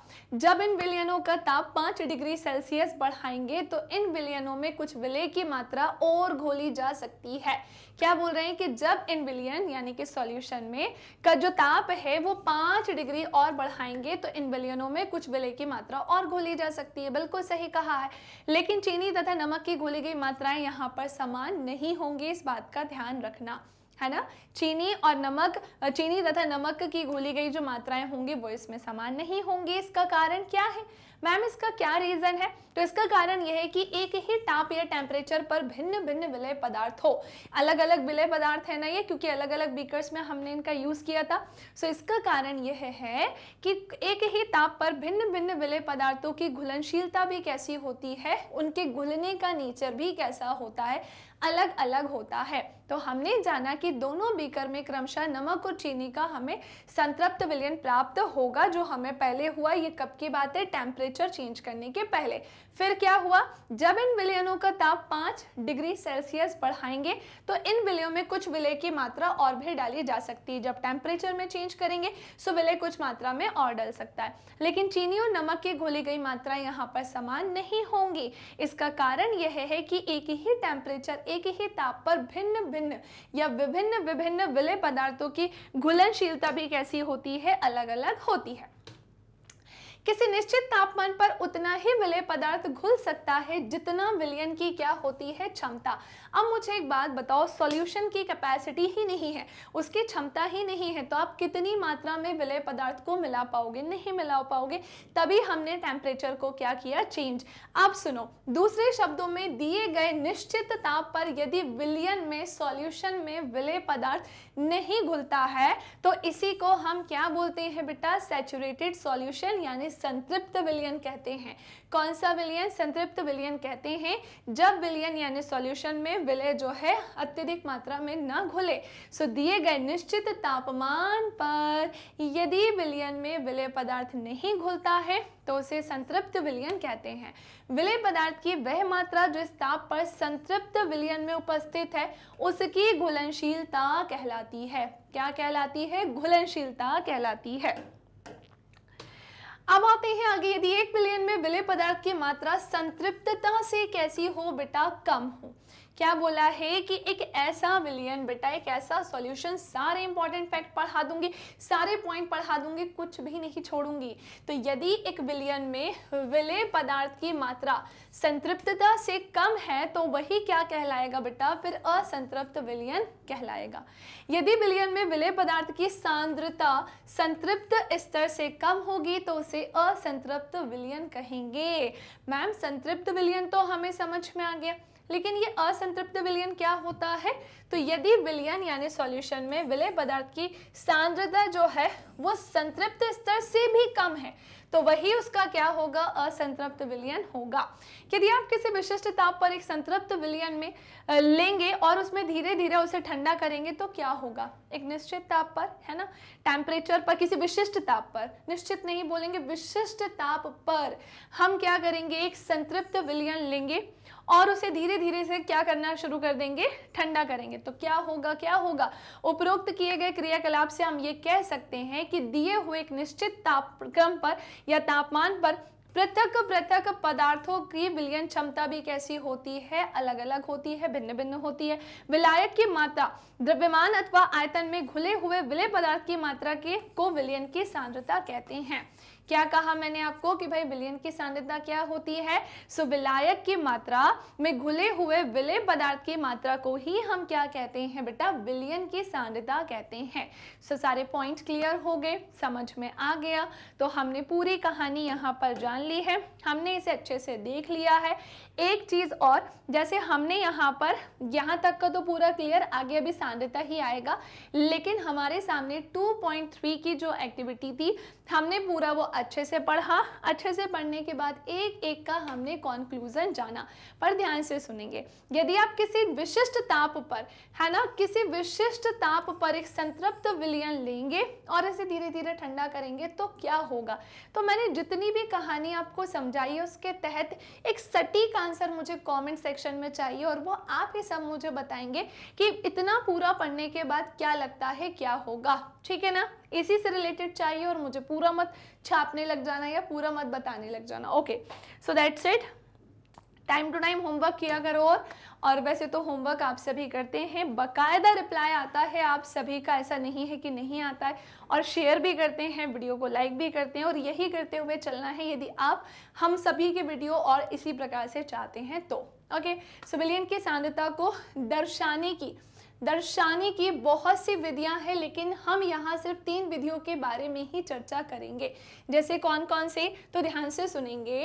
जब इन विलयनों का ताप पाँच डिग्री सेल्सियस बढ़ाएंगे तो इन विलयनों में कुछ विलय की मात्रा और घोली जा सकती है क्या बोल रहे हैं कि जब इन विलयन यानी कि सॉल्यूशन में का जो ताप है वो पाँच डिग्री और बढ़ाएंगे तो इन विलयनों में कुछ विलय की मात्रा और घोली जा सकती है बिल्कुल सही कहा है लेकिन चीनी तथा नमक की घोली गई मात्राएं यहाँ पर समान नहीं होंगी इस बात का ध्यान रखना है ना चीनी और नमक चीनी तथा नमक की घोली गई जो मात्राएं होंगी वो इसमें समान नहीं होंगी इसका कारण क्या है मैम इसका क्या रीज़न है तो इसका कारण यह है कि एक ही ताप या टेम्परेचर पर भिन्न भिन्न विलय पदार्थ हो अलग अलग विलय पदार्थ है ना ये क्योंकि अलग अलग बीकर्स में हमने इनका यूज़ किया था सो इसका कारण यह है कि एक ही ताप पर भिन्न भिन्न विलय पदार्थों की घुलनशीलता भी कैसी होती है उनके घुलने का नेचर भी कैसा होता है अलग अलग होता है तो हमने जाना कि दोनों बीकर में क्रमशः नमक और चीनी का हमें संतृप्त विलयन प्राप्त होगा जो हमें पहले हुआ ये कब की बात है टेम्परेचर चेंज करने के पहले फिर क्या हुआ जब इन विलयनों का ताप पाँच डिग्री सेल्सियस बढ़ाएंगे तो इन विलयों में कुछ विलय की मात्रा और भी डाली जा सकती है जब टेम्परेचर में चेंज करेंगे सो तो विलय कुछ मात्रा में और डल सकता है लेकिन चीनी और नमक की घोली गई मात्रा यहाँ पर समान नहीं होंगी इसका कारण यह है कि एक ही टेम्परेचर एक ही ताप पर भिन्न विभिन्न या विभिन्न विभिन्न विलय पदार्थों की घुलनशीलता भी कैसी होती है अलग अलग होती है किसी निश्चित तापमान पर उतना ही विलय पदार्थ घुल सकता है जितना विलयन की क्या होती है क्षमता अब मुझे एक बात बताओ सॉल्यूशन की कैपेसिटी ही नहीं है उसकी क्षमता ही नहीं है तो आप कितनी मात्रा में विलय पदार्थ को मिला पाओगे नहीं मिला पाओगे तभी हमने टेम्परेचर को क्या किया चेंज अब सुनो दूसरे शब्दों में दिए गए निश्चित ताप पर यदि विलियन में सॉल्यूशन में विलय पदार्थ नहीं घुलता है तो इसी को हम क्या बोलते हैं बेटा सेचुरेटेड सॉल्यूशन यानी संतृप्त विलयन कहते हैं कौन सा विलयन संतृप्त विलयन कहते हैं जब विलयन यानी सॉल्यूशन में विलय जो है अत्यधिक मात्रा में न घुले सो दिए गए निश्चित तापमान पर यदि विलयन में विलय पदार्थ नहीं घुलता है तो उसे संतृप्त विलयन कहते हैं विलय पदार्थ की वह मात्रा जो इस ताप पर संतृप्त विलयन में उपस्थित है उसकी घुलनशीलता कहलाती है क्या कहलाती है घुलनशीलता कहलाती है अब आते हैं आगे यदि एक बिलियन में विलय पदार्थ की मात्रा संतृप्तता से कैसी हो बेटा कम हो क्या बोला है कि एक ऐसा विलियन बेटा एक ऐसा सॉल्यूशन सारे इंपॉर्टेंट फैक्ट पढ़ा दूंगी सारे पॉइंट पढ़ा दूंगी कुछ भी नहीं छोड़ूंगी तो यदि एक विलियन में विलय पदार्थ की मात्रा संतृप्तता से कम है तो वही क्या कहलाएगा बेटा फिर असंतृप्त विलियन कहलाएगा यदि विलियन में विलय पदार्थ की सांद्रता संतृप्त स्तर से कम होगी तो उसे असंतृप्त विलियन कहेंगे मैम संतृप्त विलियन तो हमें समझ में आ गया लेकिन ये असंतृप्त विलयन क्या होता है तो यदि विलयन यानी सॉल्यूशन में विलय पदार्थ की सांद्रता जो है वो संतृप्त स्तर से भी कम है तो वही उसका क्या होगा असंतृप्त विलयन होगा यदि आप किसी विशिष्ट ताप पर एक संतृप्त विलयन में लेंगे और उसमें धीरे धीरे उसे ठंडा करेंगे तो क्या होगा एक निश्चित ताप पर है ना टेम्परेचर पर किसी विशिष्ट ताप पर निश्चित नहीं बोलेंगे विशिष्ट ताप पर हम क्या करेंगे एक संतृप्त विलयन लेंगे और उसे धीरे धीरे से क्या करना शुरू कर देंगे ठंडा करेंगे तो क्या होगा क्या होगा उपरोक्त किए गए क्रियाकलाप से हम ये कह सकते हैं कि दिए हुए एक निश्चित तापक्रम पर या तापमान पर पृथक पृथक पदार्थों की विलयन क्षमता भी कैसी होती है अलग अलग होती है भिन्न भिन्न होती है विलायक की मात्रा द्रव्यमान अथवा आयतन में घुले हुए विलय पदार्थ की मात्रा के को विलयन की सांद्रता कहते हैं क्या कहा मैंने आपको कि भाई विलयन की सांद्रता क्या होती है सो विलायक की मात्रा में घुले हुए विलय पदार्थ की मात्रा को ही हम क्या कहते हैं बेटा विलयन की सांद्रता कहते हैं सो सारे पॉइंट क्लियर हो गए समझ में आ गया तो हमने पूरी कहानी यहाँ पर जान ली है हमने इसे अच्छे से देख लिया है एक चीज़ और जैसे हमने यहाँ पर यहाँ तक का तो पूरा क्लियर आगे अभी सांद्रता ही आएगा लेकिन हमारे सामने 2.3 की जो एक्टिविटी थी हमने पूरा वो अच्छे से पढ़ा अच्छे से पढ़ने के बाद एक एक का हमने कॉन्क्लूज़न जाना पर ध्यान से सुनेंगे यदि आप किसी विशिष्ट ताप पर है ना किसी विशिष्ट ताप पर एक संतृप्त विलियन लेंगे और इसे धीरे धीरे ठंडा करेंगे तो क्या होगा तो मैंने जितनी भी कहानी आपको समझाई है उसके तहत एक सटीक आंसर मुझे कमेंट सेक्शन में चाहिए और वो आप ही सब मुझे बताएंगे कि इतना पूरा पढ़ने के बाद क्या लगता है क्या होगा ठीक है ना इसी से रिलेटेड चाहिए और मुझे पूरा मत छापने लग जाना या पूरा मत बताने लग जाना okay so that's it time to time homework किया करो और और वैसे तो होमवर्क आप सभी करते हैं बकायदा रिप्लाई आता है आप सभी का ऐसा नहीं है कि नहीं आता है और शेयर भी करते हैं वीडियो को लाइक भी करते हैं और यही करते हुए चलना है यदि आप हम सभी के वीडियो और इसी प्रकार से चाहते हैं तो ओके okay, सुविलियन की सांद्रता को दर्शाने की दर्शाने की बहुत सी विधियां हैं लेकिन हम यहाँ सिर्फ तीन विधियों के बारे में ही चर्चा करेंगे जैसे कौन कौन से तो ध्यान से सुनेंगे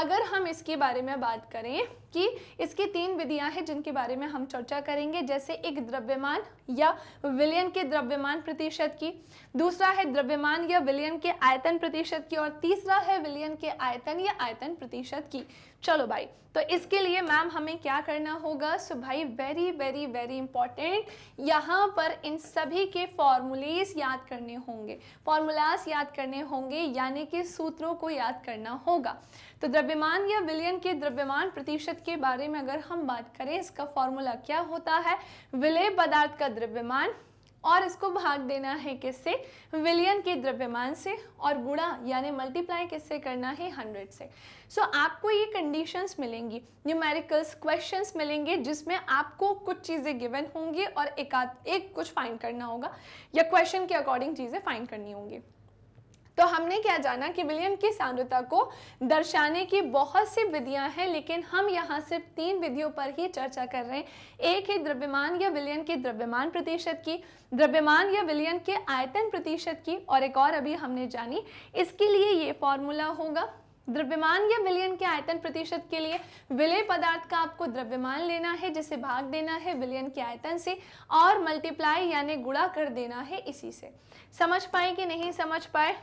अगर हम इसके बारे में बात करें कि इसकी तीन विधियां हैं जिनके बारे में हम चर्चा करेंगे जैसे एक द्रव्यमान या विलयन के द्रव्यमान प्रतिशत की दूसरा है द्रव्यमान या विलयन के आयतन प्रतिशत की और तीसरा है विलयन के आयतन या आयतन प्रतिशत की चलो भाई तो इसके लिए मैम हमें क्या करना होगा सो भाई वेरी वेरी वेरी इंपॉर्टेंट यहाँ पर इन सभी के फॉर्मूलेज याद करने होंगे फॉर्मूलाज याद करने होंगे यानी कि सूत्रों को याद करना होगा तो द्रव्यमान या विलयन के द्रव्यमान प्रतिशत के बारे में अगर हम बात करें इसका फॉर्मूला क्या होता है विलय पदार्थ का द्रव्यमान और इसको भाग देना है किससे विलियन के द्रव्यमान से और गुणा यानी मल्टीप्लाई किससे करना है हंड्रेड से सो so, आपको ये कंडीशंस मिलेंगी न्यूमेरिकल्स क्वेश्चंस मिलेंगे जिसमें आपको कुछ चीज़ें गिवन होंगी और एक एक कुछ फाइंड करना होगा या क्वेश्चन के अकॉर्डिंग चीज़ें फाइंड करनी होंगी तो हमने क्या जाना कि विलियम की सांद्रता को दर्शाने की बहुत सी विधियां हैं लेकिन हम यहाँ सिर्फ तीन विधियों पर ही चर्चा कर रहे हैं एक है द्रव्यमान या विलियन के द्रव्यमान प्रतिशत की द्रव्यमान या विलियन के आयतन प्रतिशत की और एक और अभी हमने जानी इसके लिए ये फॉर्मूला होगा द्रव्यमान या विलयन के आयतन प्रतिशत के लिए विलय पदार्थ का आपको द्रव्यमान लेना है जिसे भाग देना है विलयन के आयतन से और मल्टीप्लाई यानी गुड़ा कर देना है इसी से समझ पाए कि नहीं समझ पाए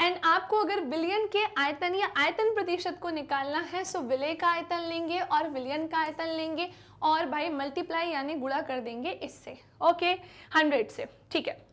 एंड आपको अगर विलियन के आयतन या आयतन प्रतिशत को निकालना है सो विलय का आयतन लेंगे और विलियन का आयतन लेंगे और भाई मल्टीप्लाई यानी गुड़ा कर देंगे इससे ओके हंड्रेड से ठीक है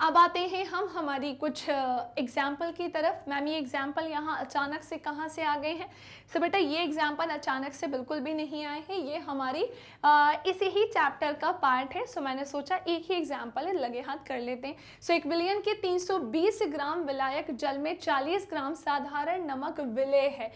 अब आते हैं हम हमारी कुछ एग्जाम्पल की तरफ मैम ये एग्जाम्पल यहाँ अचानक से कहाँ से आ गए हैं सो बेटा ये एग्जाम्पल अचानक से बिल्कुल भी नहीं आए हैं ये हमारी आ, इसी ही चैप्टर का पार्ट है सो मैंने सोचा एक ही एग्जाम्पल है लगे हाथ कर लेते हैं सो एक बिलियन के 320 ग्राम विलायक जल में 40 ग्राम साधारण नमक विलय है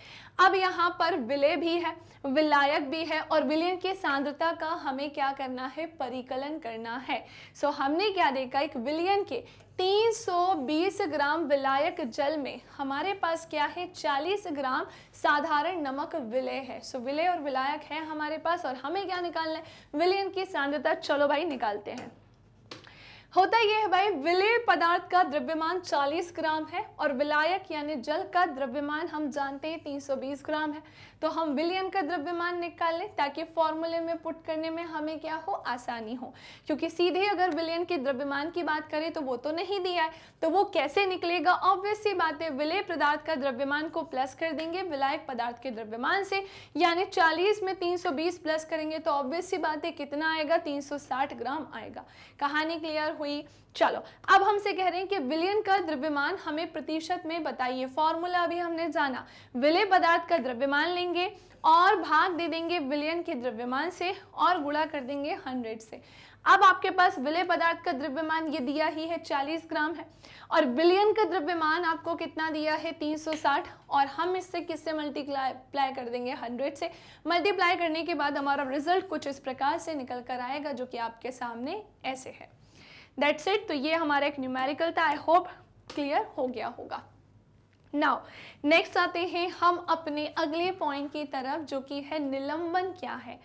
अब यहाँ पर विलय भी है विलायक भी है और विलियन की सांद्रता का हमें क्या करना है परिकलन करना है सो हमने क्या देखा एक विलियन के देखिए 320 ग्राम विलायक जल में हमारे पास क्या है 40 ग्राम साधारण नमक विलय है सो विलय और विलायक है हमारे पास और हमें क्या निकालना है विलयन की सांद्रता चलो भाई निकालते हैं होता यह है भाई विलय पदार्थ का द्रव्यमान 40 ग्राम है और विलायक यानी जल का द्रव्यमान हम जानते हैं 320 ग्राम है तो हम विलियन का द्रव्यमान निकाल लें ताकि फॉर्मूले में पुट करने में हमें क्या हो आसानी हो क्योंकि सीधे अगर विलियन के द्रव्यमान की बात करें तो वो तो नहीं दिया है तो वो कैसे निकलेगा ऑब्वियसली बात है विलय पदार्थ का द्रव्यमान को प्लस कर देंगे विलायक पदार्थ के द्रव्यमान से यानी चालीस में तीन प्लस करेंगे तो ऑब्वियसली बात है कितना आएगा तीन ग्राम आएगा कहानी क्लियर हुई हुई चलो अब हमसे कह रहे हैं कि विलयन का द्रव्यमान हमें प्रतिशत में बताइए फॉर्मूला अभी हमने जाना विलय पदार्थ का द्रव्यमान लेंगे और भाग दे देंगे विलयन के द्रव्यमान से और गुणा कर देंगे हंड्रेड से अब आपके पास विलय पदार्थ का द्रव्यमान ये दिया ही है चालीस ग्राम है और विलयन का द्रव्यमान आपको कितना दिया है 360 और हम इससे किससे मल्टीप्लाई कर देंगे हंड्रेड से मल्टीप्लाई करने के बाद हमारा रिजल्ट कुछ इस प्रकार से निकल कर आएगा जो कि आपके सामने ऐसे है दैट्स इट तो ये हमारा एक न्यूमेरिकल था आई होप क्लियर हो गया होगा नाउ नेक्स्ट आते हैं हम अपने अगले पॉइंट की तरफ जो कि है निलंबन क्या है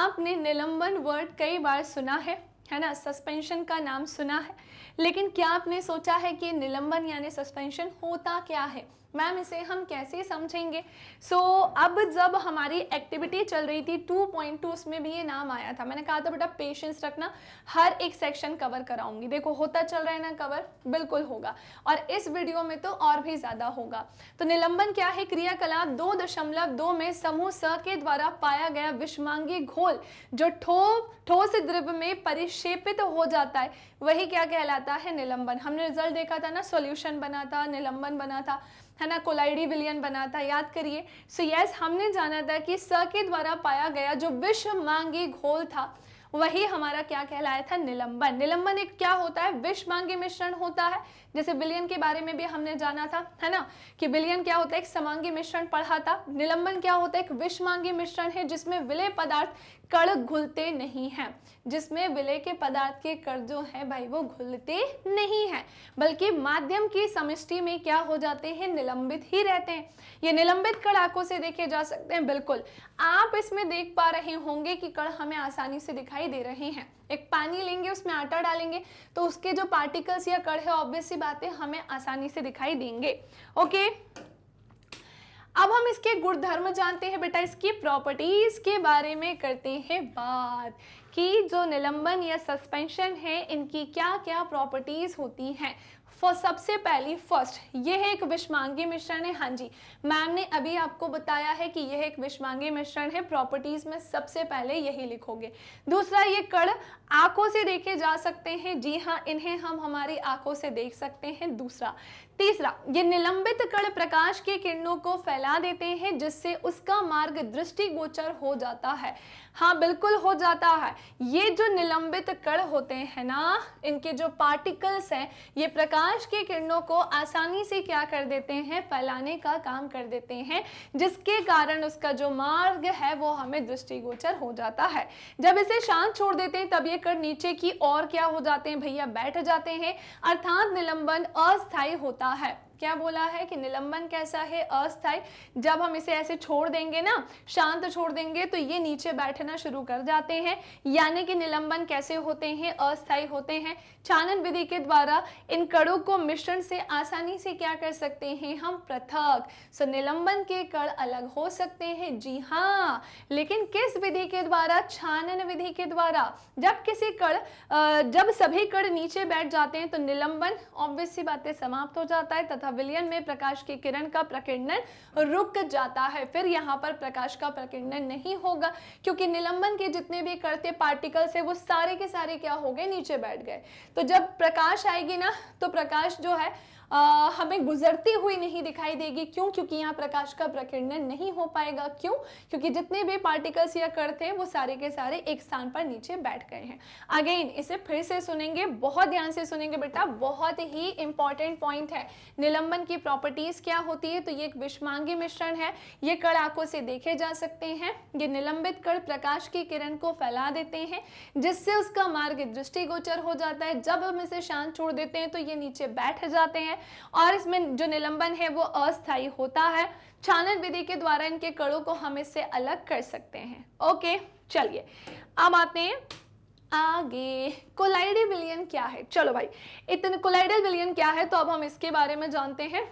आपने निलंबन वर्ड कई बार सुना है है ना सस्पेंशन का नाम सुना है लेकिन क्या आपने सोचा है कि निलंबन यानी सस्पेंशन होता क्या है मैम इसे हम कैसे समझेंगे सो so, अब जब हमारी एक्टिविटी चल रही थी 2.2 उसमें भी ये नाम आया था मैंने कहा था बेटा पेशेंस रखना हर एक सेक्शन कवर कराऊंगी देखो होता चल रहा है ना कवर बिल्कुल होगा और इस वीडियो में तो और भी ज़्यादा होगा तो निलंबन क्या है क्रियाकलाप दो दशमलव दो में समूह स के द्वारा पाया गया विषमांगी घोल जो ठो ठोस द्रव्य में परिक्षेपित हो जाता है वही क्या कहलाता है निलंबन हमने रिजल्ट देखा था ना सोल्यूशन बना था निलंबन बना था है ना कोलाइडी विलियन बना था याद करिए सो यस हमने जाना था कि स के द्वारा पाया गया जो विश्व मांगी घोल था वही हमारा क्या कहलाया था निलंबन निलंबन एक क्या होता है विष मांगी मिश्रण होता है जैसे बिलियन के बारे में भी हमने जाना था है ना कि बिलियन क्या होता है एक समांगी मिश्रण पढ़ा था निलंबन क्या होता है एक विष मांगी मिश्रण है जिसमें विलय पदार्थ कड़क घुलते नहीं हैं जिसमें विलय के पदार्थ के कण जो हैं भाई वो घुलते नहीं हैं बल्कि माध्यम की समष्टि में क्या हो जाते हैं निलंबित ही रहते हैं ये निलंबित कड़ आंखों से देखे जा सकते हैं बिल्कुल आप इसमें देख पा रहे होंगे कि कड़ हमें आसानी से दिखाई दे रहे हैं एक पानी लेंगे उसमें आटा डालेंगे तो उसके जो पार्टिकल्स या कड़ है ऑब्वियसली बातें हमें आसानी से दिखाई देंगे ओके अब हम इसके गुणधर्म जानते हैं बेटा इसकी प्रॉपर्टीज के बारे में करते हैं बात कि जो निलंबन या सस्पेंशन है इनकी क्या क्या प्रॉपर्टीज होती हैं सबसे पहली फर्स्ट यह एक विषमांगी मिश्रण है हाँ जी मैम ने अभी आपको बताया है कि यह एक विषमांगी मिश्रण है प्रॉपर्टीज में सबसे पहले यही लिखोगे दूसरा ये कण आंखों से देखे जा सकते हैं जी हाँ इन्हें हम हमारी आंखों से देख सकते हैं दूसरा तीसरा ये निलंबित कण प्रकाश के किरणों को फैला देते हैं जिससे उसका मार्ग दृष्टिगोचर हो जाता है हाँ बिल्कुल हो जाता है ये जो निलंबित कण होते हैं ना इनके जो पार्टिकल्स हैं ये प्रकाश के किरणों को आसानी से क्या कर देते हैं फैलाने का काम कर देते हैं जिसके कारण उसका जो मार्ग है वो हमें दृष्टिगोचर हो जाता है जब इसे शांत छोड़ देते हैं तब ये कण नीचे की ओर क्या हो जाते हैं भैया बैठ जाते हैं अर्थात निलंबन अस्थायी होता है क्या बोला है कि निलंबन कैसा है अस्थाई जब हम इसे ऐसे छोड़ देंगे ना शांत छोड़ देंगे तो ये नीचे बैठना शुरू कर जाते हैं यानी कि निलंबन कैसे होते हैं अस्थाई होते हैं छानन विधि के द्वारा इन कड़ों को मिश्रण से आसानी से क्या कर सकते हैं हम पृथक सो निलंबन के कड़ अलग हो सकते हैं जी हाँ लेकिन किस विधि के द्वारा छानन विधि के द्वारा जब किसी कड़ जब सभी कड़ नीचे बैठ जाते हैं तो निलंबन ऑब्वियस सी बातें समाप्त हो जाता है तथा पवेलियन में प्रकाश की किरण का प्रकीर्णन रुक जाता है फिर यहाँ पर प्रकाश का प्रकीर्णन नहीं होगा क्योंकि निलंबन के जितने भी करते पार्टिकल्स है वो सारे के सारे क्या हो गए नीचे बैठ गए तो जब प्रकाश आएगी ना तो प्रकाश जो है आ, हमें गुजरती हुई नहीं दिखाई देगी क्यों क्योंकि यहाँ प्रकाश का प्रकीर्णन नहीं हो पाएगा क्यों क्योंकि जितने भी पार्टिकल्स या कर हैं वो सारे के सारे एक स्थान पर नीचे बैठ गए हैं अगेन इसे फिर से सुनेंगे बहुत ध्यान से सुनेंगे बेटा बहुत ही इंपॉर्टेंट पॉइंट है निलंबन की प्रॉपर्टीज क्या होती है तो ये एक विषमांगी मिश्रण है ये कड़ आंखों से देखे जा सकते हैं ये निलंबित कण प्रकाश की किरण को फैला देते हैं जिससे उसका मार्ग दृष्टिगोचर हो जाता है जब हम इसे शांत छोड़ देते हैं तो ये नीचे बैठ जाते हैं और इसमें जो निलंबन है वो अस्थायी होता है छानन विधि के द्वारा इनके कड़ों को हम इससे अलग कर सकते हैं ओके चलिए अब आते हैं आगे कोलाइडल विलियन क्या है चलो भाई इतने कोलाइडल विलियन क्या है तो अब हम इसके बारे में जानते हैं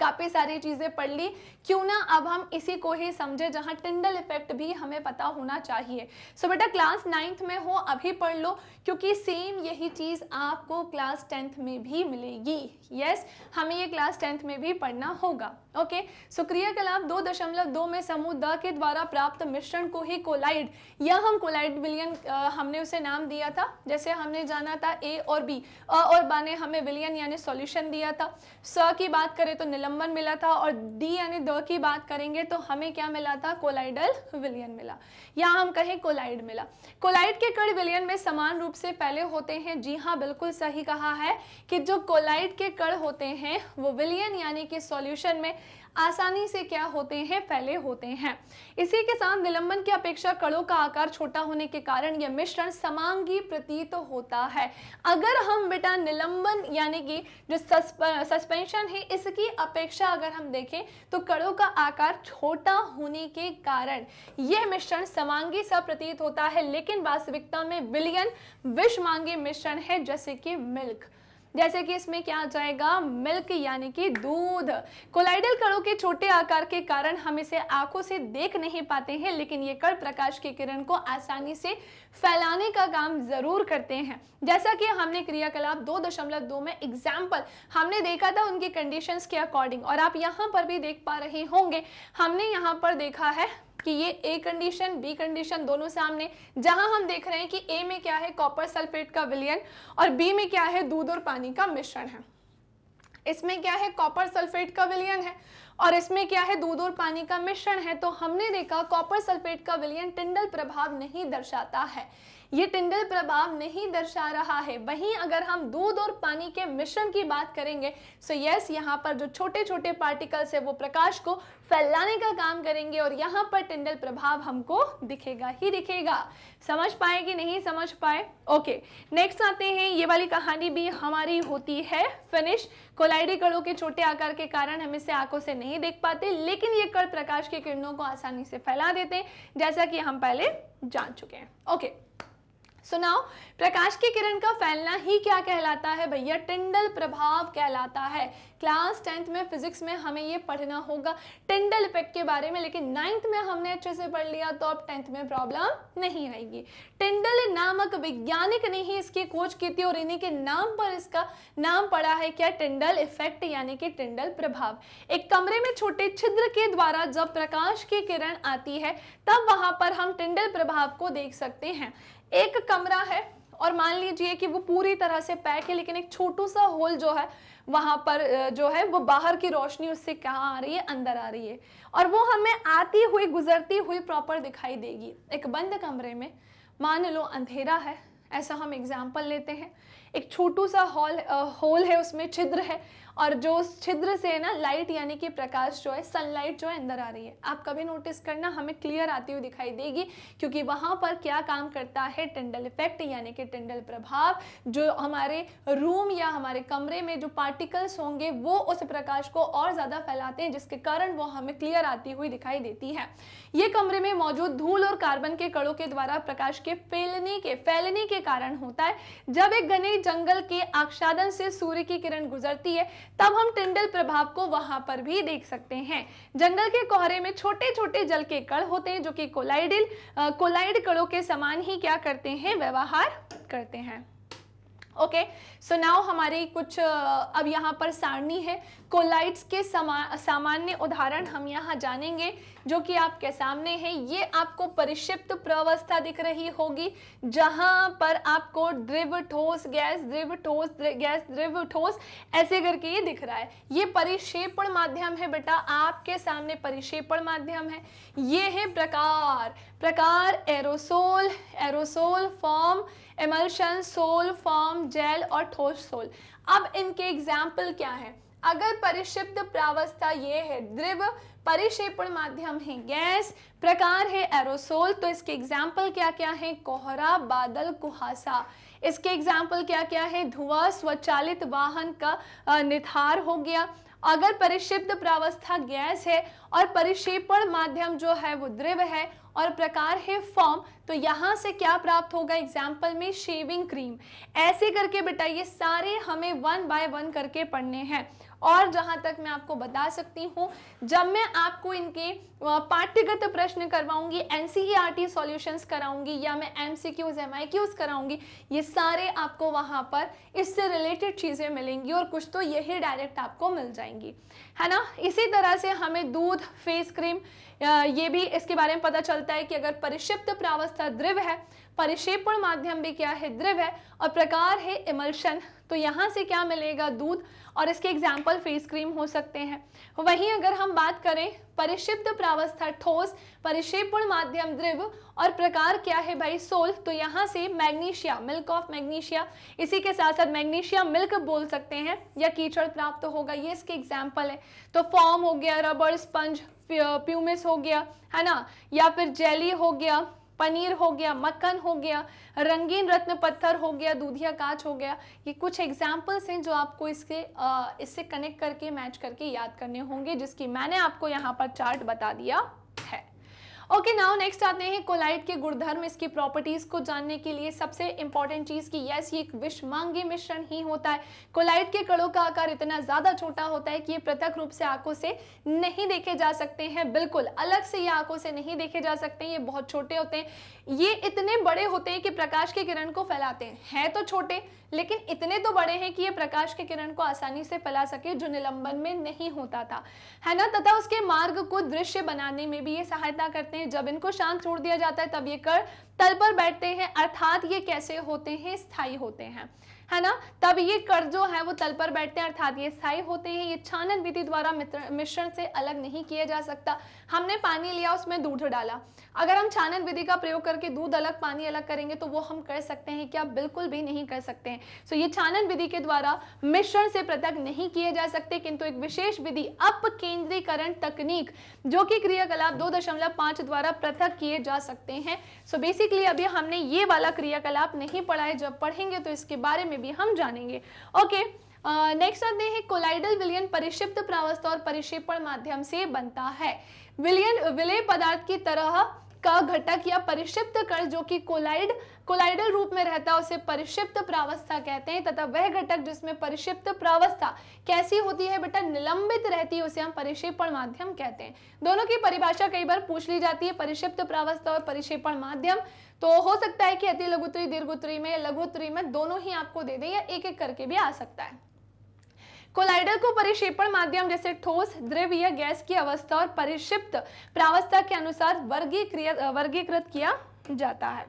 काफ़ी सारी चीज़ें पढ़ ली क्यों ना अब हम इसी को ही समझे जहां टिंडल इफेक्ट भी हमें पता होना चाहिए सो बेटा क्लास नाइन्थ में हो अभी पढ़ लो क्योंकि सेम यही चीज़ आपको क्लास टेंथ में भी मिलेगी यस yes, हमें ये क्लास टेंथ में भी पढ़ना होगा ओके okay, सो क्रियाकलाप दो दशमलव दो में समूह द के द्वारा प्राप्त मिश्रण को ही कोलाइड या हम कोलाइड विलियन हमने उसे नाम दिया था जैसे हमने जाना था ए और बी अ और बा ने हमें विलियन यानी सॉल्यूशन दिया था स की बात करें तो निलंबन मिला था और डी यानी द की बात करेंगे तो हमें क्या मिला था कोलाइडल विलियन मिला या हम कहें कोलाइड मिला कोलाइड के कण विलियन में समान रूप से पहले होते हैं जी हाँ बिल्कुल सही कहा है कि जो कोलाइड के कण होते हैं वो विलियन यानी कि सोल्यूशन में आसानी से क्या होते हैं फैले होते हैं इसी के साथ निलंबन की अपेक्षा कड़ों का आकार छोटा होने के कारण यह मिश्रण समांगी प्रतीत तो होता है अगर हम बेटा निलंबन यानी कि जो सस्पेंशन है इसकी अपेक्षा अगर हम देखें तो कड़ों का आकार छोटा होने के कारण यह मिश्रण समांगी सा प्रतीत होता है लेकिन वास्तविकता में बिलियन विष मिश्रण है जैसे कि मिल्क जैसे कि इसमें क्या आ जाएगा मिल्क यानी कि दूध कोलाइडल कणों के छोटे आकार के कारण हम इसे आंखों से देख नहीं पाते हैं लेकिन ये कण प्रकाश की किरण को आसानी से फैलाने का काम जरूर करते हैं जैसा कि हमने क्रियाकलाप दो दशमलव दो में एग्जाम्पल हमने देखा था उनकी कंडीशंस के अकॉर्डिंग और आप यहाँ पर भी देख पा रहे होंगे हमने यहाँ पर देखा है कि ये ए कंडीशन बी कंडीशन दोनों सामने जहां हम देख रहे हैं कि ए में क्या है कॉपर सल्फेट का विलियन और बी में क्या है दूध और पानी का मिश्रण है इसमें क्या है कॉपर सल्फेट का विलियन है और इसमें क्या है दूध और पानी का मिश्रण है तो हमने देखा कॉपर सल्फेट का विलियन टिंडल प्रभाव नहीं दर्शाता है ये टिंडल प्रभाव नहीं दर्शा रहा है वहीं अगर हम दूध और पानी के मिश्रण की बात करेंगे सो यस यहाँ पर जो छोटे छोटे पार्टिकल्स है वो प्रकाश को फैलाने का काम करेंगे और यहाँ पर टिंडल प्रभाव हमको दिखेगा ही दिखेगा समझ पाए कि नहीं समझ पाए ओके नेक्स्ट आते हैं ये वाली कहानी भी हमारी होती है फिनिश कोलाइडी कड़ों के छोटे आकार के कारण हम इसे आंखों से नहीं देख पाते लेकिन ये कड़ प्रकाश की किरणों को आसानी से फैला देते हैं जैसा कि हम पहले जान चुके हैं ओके सुनाओ प्रकाश की किरण का फैलना ही क्या कहलाता है भैया टिंडल प्रभाव कहलाता है क्लास टेंथ में फिजिक्स में हमें ये पढ़ना होगा टिंडल इफेक्ट के बारे में लेकिन नाइन्थ में हमने अच्छे से पढ़ लिया तो अब टेंथ में प्रॉब्लम नहीं रहेगी टिंडल नामक वैज्ञानिक ने ही इसकी खोज की थी और इन्हीं के नाम पर इसका नाम पड़ा है क्या टिंडल इफेक्ट यानी कि टिंडल प्रभाव एक कमरे में छोटे छिद्र के द्वारा जब प्रकाश की किरण आती है तब वहां पर हम टिंडल प्रभाव को देख सकते हैं एक कमरा है और मान लीजिए कि वो पूरी तरह से पैक है लेकिन एक छोटू सा होल जो है वहाँ पर जो है वो बाहर की रोशनी उससे कहाँ आ रही है अंदर आ रही है और वो हमें आती हुई गुजरती हुई प्रॉपर दिखाई देगी एक बंद कमरे में मान लो अंधेरा है ऐसा हम एग्जाम्पल लेते हैं एक छोटू सा हॉल होल है उसमें छिद्र है और जो छिद्र से ना लाइट यानी कि प्रकाश जो है सनलाइट जो है अंदर आ रही है आप कभी नोटिस करना हमें क्लियर आती हुई दिखाई देगी क्योंकि वहां पर क्या काम करता है टेंडल इफेक्ट यानी कि टेंडल प्रभाव जो हमारे रूम या हमारे कमरे में जो पार्टिकल्स होंगे वो उस प्रकाश को और ज़्यादा फैलाते हैं जिसके कारण वो हमें क्लियर आती हुई दिखाई देती है ये कमरे में मौजूद धूल और कार्बन के कड़ों के द्वारा प्रकाश के फैलने के फैलने के कारण होता है जब एक घने जंगल के आक्षादन से सूर्य की किरण गुजरती है तब हम टिंडल प्रभाव को वहां पर भी देख सकते हैं जंगल के कोहरे में छोटे छोटे जल के कण होते हैं जो कि कोलाइडिल कोलाइड कणों के समान ही क्या करते हैं व्यवहार करते हैं ओके सो नाउ हमारे कुछ अब यहाँ पर सारणी है कोलाइट्स के समा सामान्य उदाहरण हम यहाँ जानेंगे जो कि आपके सामने है ये आपको परिषिप्त प्रवस्था दिख रही होगी जहाँ पर आपको द्रिव ठोस गैस द्रिव ठोस गैस द्रिव ठोस ऐसे करके ये दिख रहा है ये परिक्षेपण माध्यम है बेटा आपके सामने परिक्षेपण माध्यम है ये है प्रकार प्रकार aerosol aerosol foam emulsion sol foam gel और ठोस सोल अब इनके एग्जाम्पल क्या है अगर परिशिप्त प्रावस्था ये है द्रिव परिक्षेपण माध्यम है गैस प्रकार है एरोसोल तो इसके एग्जाम्पल क्या क्या है कोहरा बादल कुहासा इसके एग्जाम्पल क्या क्या है धुआं स्वचालित वाहन का निथार हो गया अगर परिक्षिप्त प्रावस्था गैस है और परिक्षेपण माध्यम जो है वो द्रिव है और प्रकार है फॉर्म तो यहाँ से क्या प्राप्त होगा एग्जाम्पल में शेविंग क्रीम ऐसे करके बेटा ये सारे हमें वन बाय वन करके पढ़ने हैं और जहां तक मैं आपको बता सकती हूँ जब मैं आपको इनके पाठ्यगत प्रश्न करवाऊंगी एनसीईआरटी सॉल्यूशंस e कराऊंगी या मैं M C Qs M I Qs कराऊंगी ये सारे आपको वहां पर इससे रिलेटेड चीज़ें मिलेंगी और कुछ तो यही डायरेक्ट आपको मिल जाएंगी है ना इसी तरह से हमें दूध फेस क्रीम ये भी इसके बारे में पता चलता है कि अगर परिक्षिप्त प्रावस्था द्रव है परिषेपण माध्यम भी क्या है द्रव है और प्रकार है इमल्शन तो यहाँ से क्या मिलेगा दूध और इसके एग्जाम्पल फेस क्रीम हो सकते हैं वहीं अगर हम बात करें परिशिब्द प्रावस्था ठोस परिशेपण माध्यम द्रव और प्रकार क्या है भाई सोल तो यहाँ से मैग्नीशिया मिल्क ऑफ मैग्नीशिया इसी के साथ साथ मैग्नीशिया मिल्क बोल सकते हैं या कीचड़ प्राप्त तो होगा ये इसके एग्जाम्पल है तो फॉर्म हो गया रबड़ स्पंज प्यूमिस हो गया है ना या फिर जेली हो गया पनीर हो गया मक्खन हो गया रंगीन रत्न पत्थर हो गया दूधिया कांच हो गया ये कुछ एग्जाम्पल्स हैं जो आपको इसके इससे कनेक्ट करके मैच करके याद करने होंगे जिसकी मैंने आपको यहाँ पर चार्ट बता दिया है ओके नाउ नेक्स्ट आते हैं कोलाइट के गुणधर्म इसकी प्रॉपर्टीज को जानने के लिए सबसे इंपॉर्टेंट चीज की यस ये एक विषमांगी मिश्रण ही होता है कोलाइट के कड़ों का आकार इतना ज्यादा छोटा होता है कि ये पृथक रूप से आंखों से नहीं देखे जा सकते हैं बिल्कुल अलग से ये आंखों से नहीं देखे जा सकते ये बहुत छोटे होते हैं ये इतने बड़े होते हैं कि प्रकाश के किरण को फैलाते हैं है तो छोटे लेकिन इतने तो बड़े हैं कि ये प्रकाश के किरण को आसानी से फैला सके जो निलंबन में नहीं होता था है ना तथा उसके मार्ग को दृश्य बनाने में भी ये सहायता करते हैं जब इनको शांत छोड़ दिया जाता है तब ये कर तल पर बैठते हैं अर्थात ये कैसे होते हैं स्थायी होते हैं है ना तब ये कर जो है वो तल पर बैठते हैं अर्थात ये स्थायी होते हैं ये छानन विधि द्वारा मिश्रण से अलग नहीं किया जा सकता हमने पानी लिया उसमें दूध डाला अगर हम छानन विधि का प्रयोग करके दूध अलग पानी अलग करेंगे तो वो हम कर सकते हैं क्या बिल्कुल भी नहीं कर सकते हैं सो ये छानन विधि के द्वारा मिश्रण से पृथक नहीं किए जा सकते किंतु एक विशेष विधि अप केंद्रीकरण तकनीक जो कि क्रियाकलाप दो दशमलव पांच द्वारा पृथक किए जा सकते हैं सो बेसिकली अभी हमने ये वाला क्रियाकलाप नहीं पढ़ा है जब पढ़ेंगे तो इसके बारे में भी हम जानेंगे ओके नेक्स्ट आते हैं कोलाइडल विलियन परिषिप्त प्रावस्था और परिक्षेपण माध्यम से बनता है विलयन विलय पदार्थ की तरह का घटक या परिषिप्त कर जो कि कोलाइड कोलाइडल रूप में रहता है उसे परिक्षिप्त प्रावस्था कहते हैं तथा वह घटक जिसमें परिक्षिप्त प्रावस्था कैसी होती है बेटा निलंबित रहती है उसे हम परिक्षेपण माध्यम कहते हैं दोनों की परिभाषा कई बार पूछ ली जाती है परिक्षिप्त प्रावस्था और परिक्षेपण माध्यम तो हो सकता है कि अति लघुत्री दीर्घोत्री में लघुतरी में दोनों ही आपको दे दें या एक एक करके भी आ सकता है कोलाइडर को परिक्षेपण माध्यम जैसे ठोस द्रव या गैस की अवस्था और परिक्षिप्त प्रावस्था के अनुसार वर्गीकृत वर्गीकृत किया जाता है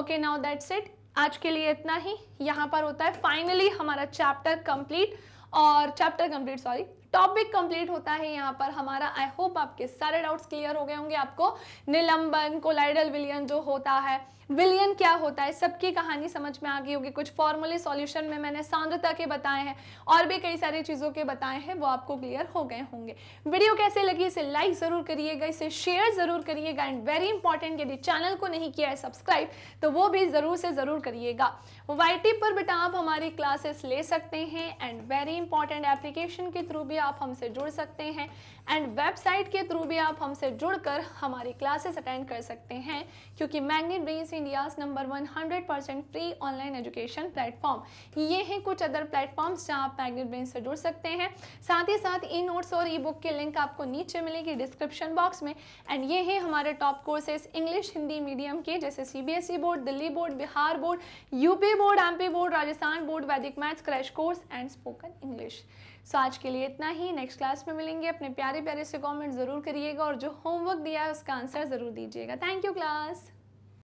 ओके नाउ दैट्स इट आज के लिए इतना ही यहाँ पर होता है फाइनली हमारा चैप्टर कंप्लीट और chapter complete sorry topic complete होता है यहाँ पर हमारा आई होप आपके सारे डाउट्स क्लियर हो गए होंगे आपको निलंबन कोलाइडल विलियन जो होता है विलियन क्या होता है सबकी कहानी समझ में आ गई होगी कुछ फॉर्मूले सॉल्यूशन में मैंने सांद्रता के बताए हैं और भी कई सारी चीज़ों के बताए हैं वो आपको क्लियर हो गए होंगे वीडियो कैसे लगी इसे लाइक ज़रूर करिएगा इसे शेयर ज़रूर करिएगा एंड वेरी इंपॉर्टेंट यदि चैनल को नहीं किया है सब्सक्राइब तो वो भी ज़रूर से ज़रूर करिएगा वाई पर बेटा आप हमारी क्लासेस ले सकते हैं एंड वेरी इंपॉर्टेंट एप्लीकेशन के थ्रू भी आप हमसे जुड़ सकते हैं एंड वेबसाइट के थ्रू भी आप हमसे जुड़कर हमारी क्लासेस अटेंड कर सकते हैं क्योंकि Magnet Brains India number one hundred percent free online education platform ये हैं कुछ अदर प्लेटफॉर्म्स जहां आप मैग्नेट ब्रेन से जुड़ सकते हैं साथ ही साथ ई नोट्स और ई बुक के लिंक आपको नीचे मिलेगी डिस्क्रिप्शन बॉक्स में एंड ये हैं हमारे top courses English Hindi medium के जैसे C board Delhi board Bihar board UP board M board Rajasthan board Vedic maths crash course and spoken English so आज के लिए इतना ही नेक्स्ट क्लास में मिलेंगे अपने प्यारे प्यारे से कमेंट ज़रूर करिएगा और जो होमवर्क दिया है उसका आंसर ज़रूर दीजिएगा थैंक यू क्लास